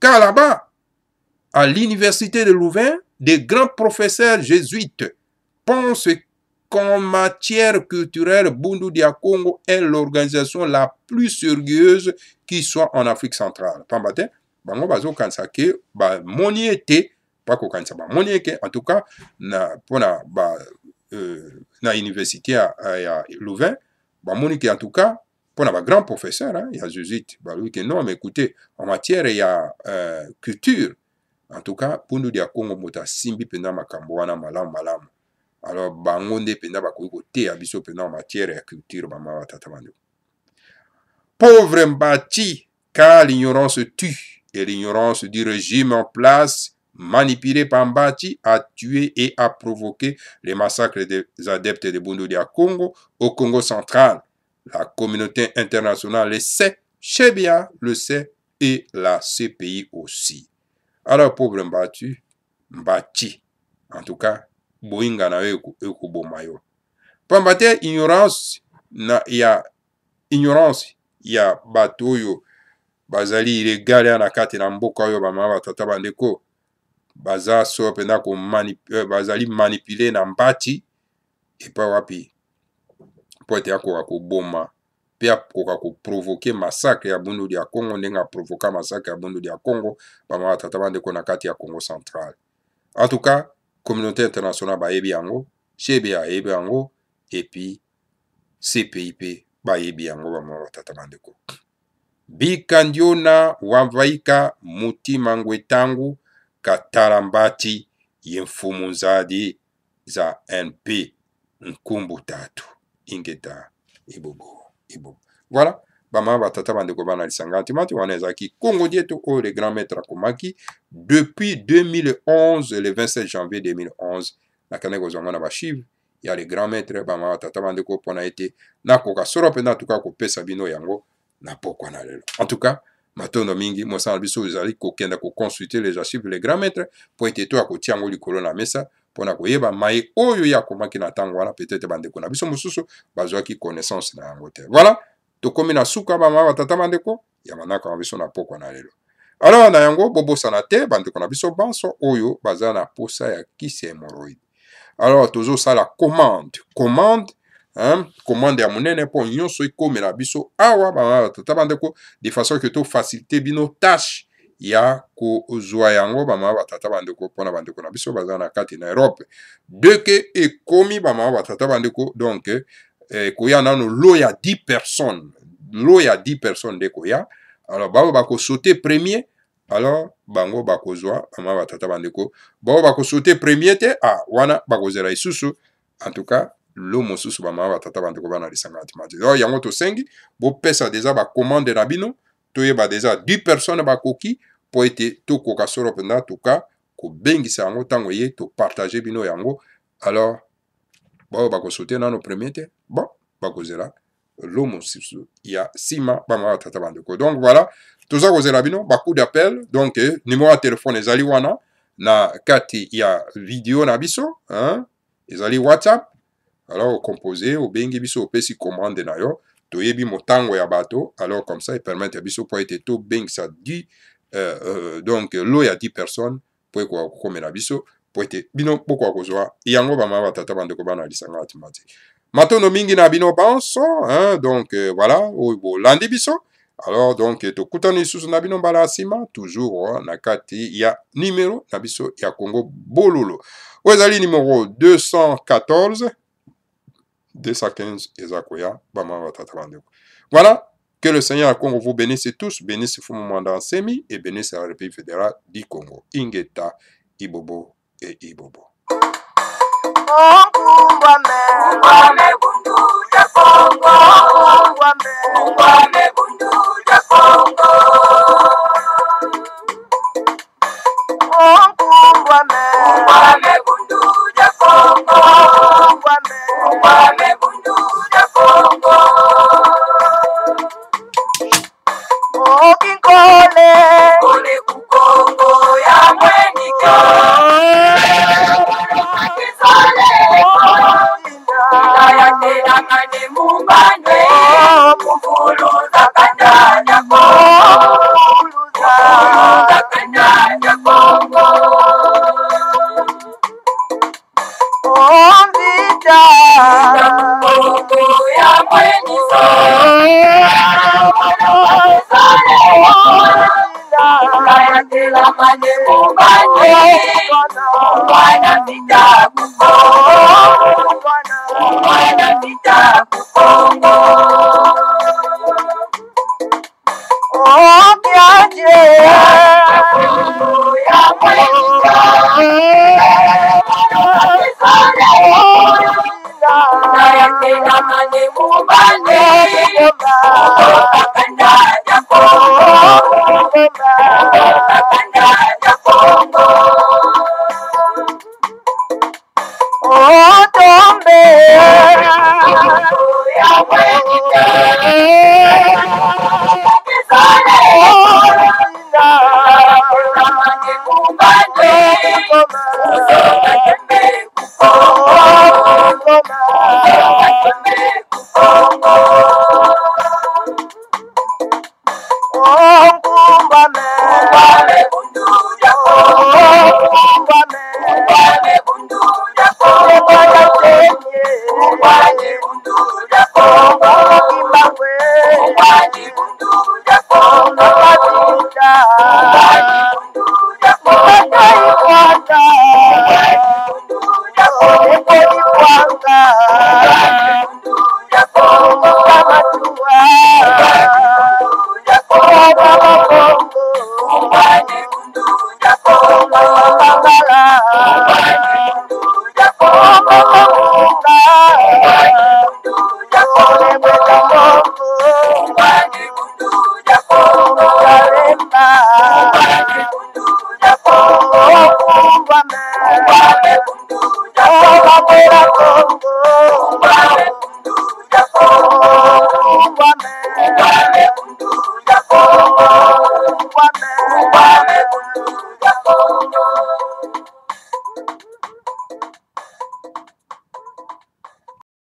car là-bas à l'université de louvain des grands professeurs jésuites pensent qu'en matière culturelle bundu dia congo est l'organisation la plus sérieuse qui soit en afrique centrale pamba te bango bazokanisa ke bamoni ete bakokanisa bamoni eke en tout cas na mpona ba euh, na université ya, ya louvain bamoni ke en tout cas pour un grand professeur, hein, il y a jésuite, bah, lui qui non, mais écoutez, en matière, il y a euh, culture. En tout cas, pour nous dire Congo mota simbi penda makambo malam malam. Alors, bango pendant penda bakoki koteya pena en matière ya culture mama Pauvre mbati, car l'ignorance tue, et l'ignorance du régime en place manipulé par Mbati, a tué et a provoqué les massacres des adeptes de de Congo au Congo central. La communauté internationale le sait, Chebia le sait et la CPI aussi. Alors, pauvre Mbatu, Mbati, en tout cas, boyinga na yo ekoboma yo pamba te ignorance na ya ignorance ya bato oyo bazali ilegale ya na kati na mboka oyo bamama batata bandeko baza so mpenza euh, bazali manipule na mbati epai wapi sport akoka koboma pe akoka koprovoke masakre ya bundudi ya congo ndenge aprovoka masakre ya bundudi ya congo bamama batata bandeko na kati ya congo central en tout cas communauté internationale bayebi yango cbe ayebi yango epi cpi mpe bayebi yango bamama batata bandeko bikandi ona wavaika mutima ngwe tangu katala mbati ye mfumu nzadi za np nkumbu tatu ingeta ebobo ebobo voilà bamama batata bandeko bana lisanga antima te wana ezalaki kongo dieto oyo le grand maître akomaki depuis 2011 le 27 janvier 2011 nakendaki kozwa ngo na bashivre ya le grand maître bamama batata bandeko mpona ete nakoka solo mpenza antuka kopesa bino yango na pokwa na lelo en tout cas matondo mingi mosala na biso ezali kokenda koconsulte les archives le grand maître mpo ete to akotia yango likolo na mesa mpona koyeba maye oyo ye akomaki na ntango wana petetre bandeko na biso mosusu bazwaki connaissance na yango te voilà tokómi na suka bamama batata bandeko ya manaka na biso na pokwa na lelo alors na yango bobosana te bandeko na biso banso oyo baza na posa ya kisi ya hémoroïde alors tozosala commande commande hein, commande ya monene mpo nyonso ekomela biso awa bamama batata bandeko de façon ke tofacilite bino tâche ya kozwa yango bamama batata bandeko mpona bandeko na biso baza na kati na erope deke ekomi bamama batata bandeko donk ekoya eh, nano lo ya 10 personne lo ya 10 personne nde koya alors bao bakosaute premier alors bango bakozwa bamama batata bandeko bao bakosaute premier te ah wana bakozela lisusu en tout cas lo mosusu bamama batata bandeko bana lisanga ya timatisi oyo oh, yango tosengi bopesa deja bacommande na bino toyeba deja 10 personne bakoki mpo ete tokoka solo mpenza toka kobengisa yango ntango ye topartage bino yango alors baoyo bakosute nano premier te bon bakozela lo mosusu ya nsima bamama tata bandeko donc voilà toza kozela bino bacoup d'appel donc eh, numéro ya telefone ezali wana na kati ya video na biso ezali whatsapp alors okompose obengi biso opesi commande na yo toyebi motango ya bato alors comme ça epermete biso mpo ete tobengisa du Euh, euh, donc lo ya 10 personnes mpo ekoka kokomela biso po ete bino bokoka kozwa yango bamama batata bandeko bana ya lisanga ya tima te matondo mingi na bino banso hein, donc euh, voilà oyo oh, bolandi biso alors donc tokutani lisusu na bino mbala ya nsima toujours na kati ya nimero na biso ya congo bololo oyo ezali nimero 214 215 eza koya bamama batata bandeko voilà Que le Seigneur à Congo vous bénisse tous, bénisse Fumumanda Semi et bénisse la République fédérale du Congo. Ingeta, Ibobo et Ibobo. kole kukongo ya mwenika akizole ndayatenangani mumbanwe kuvuluza kandanyako kuvuluza kandanyakongo ombita kukongo ya mwenisa akizole oh, mane mubane Mwana nitakuko Mwana nitakukongo natamani ubane kandanya ko kandanya ko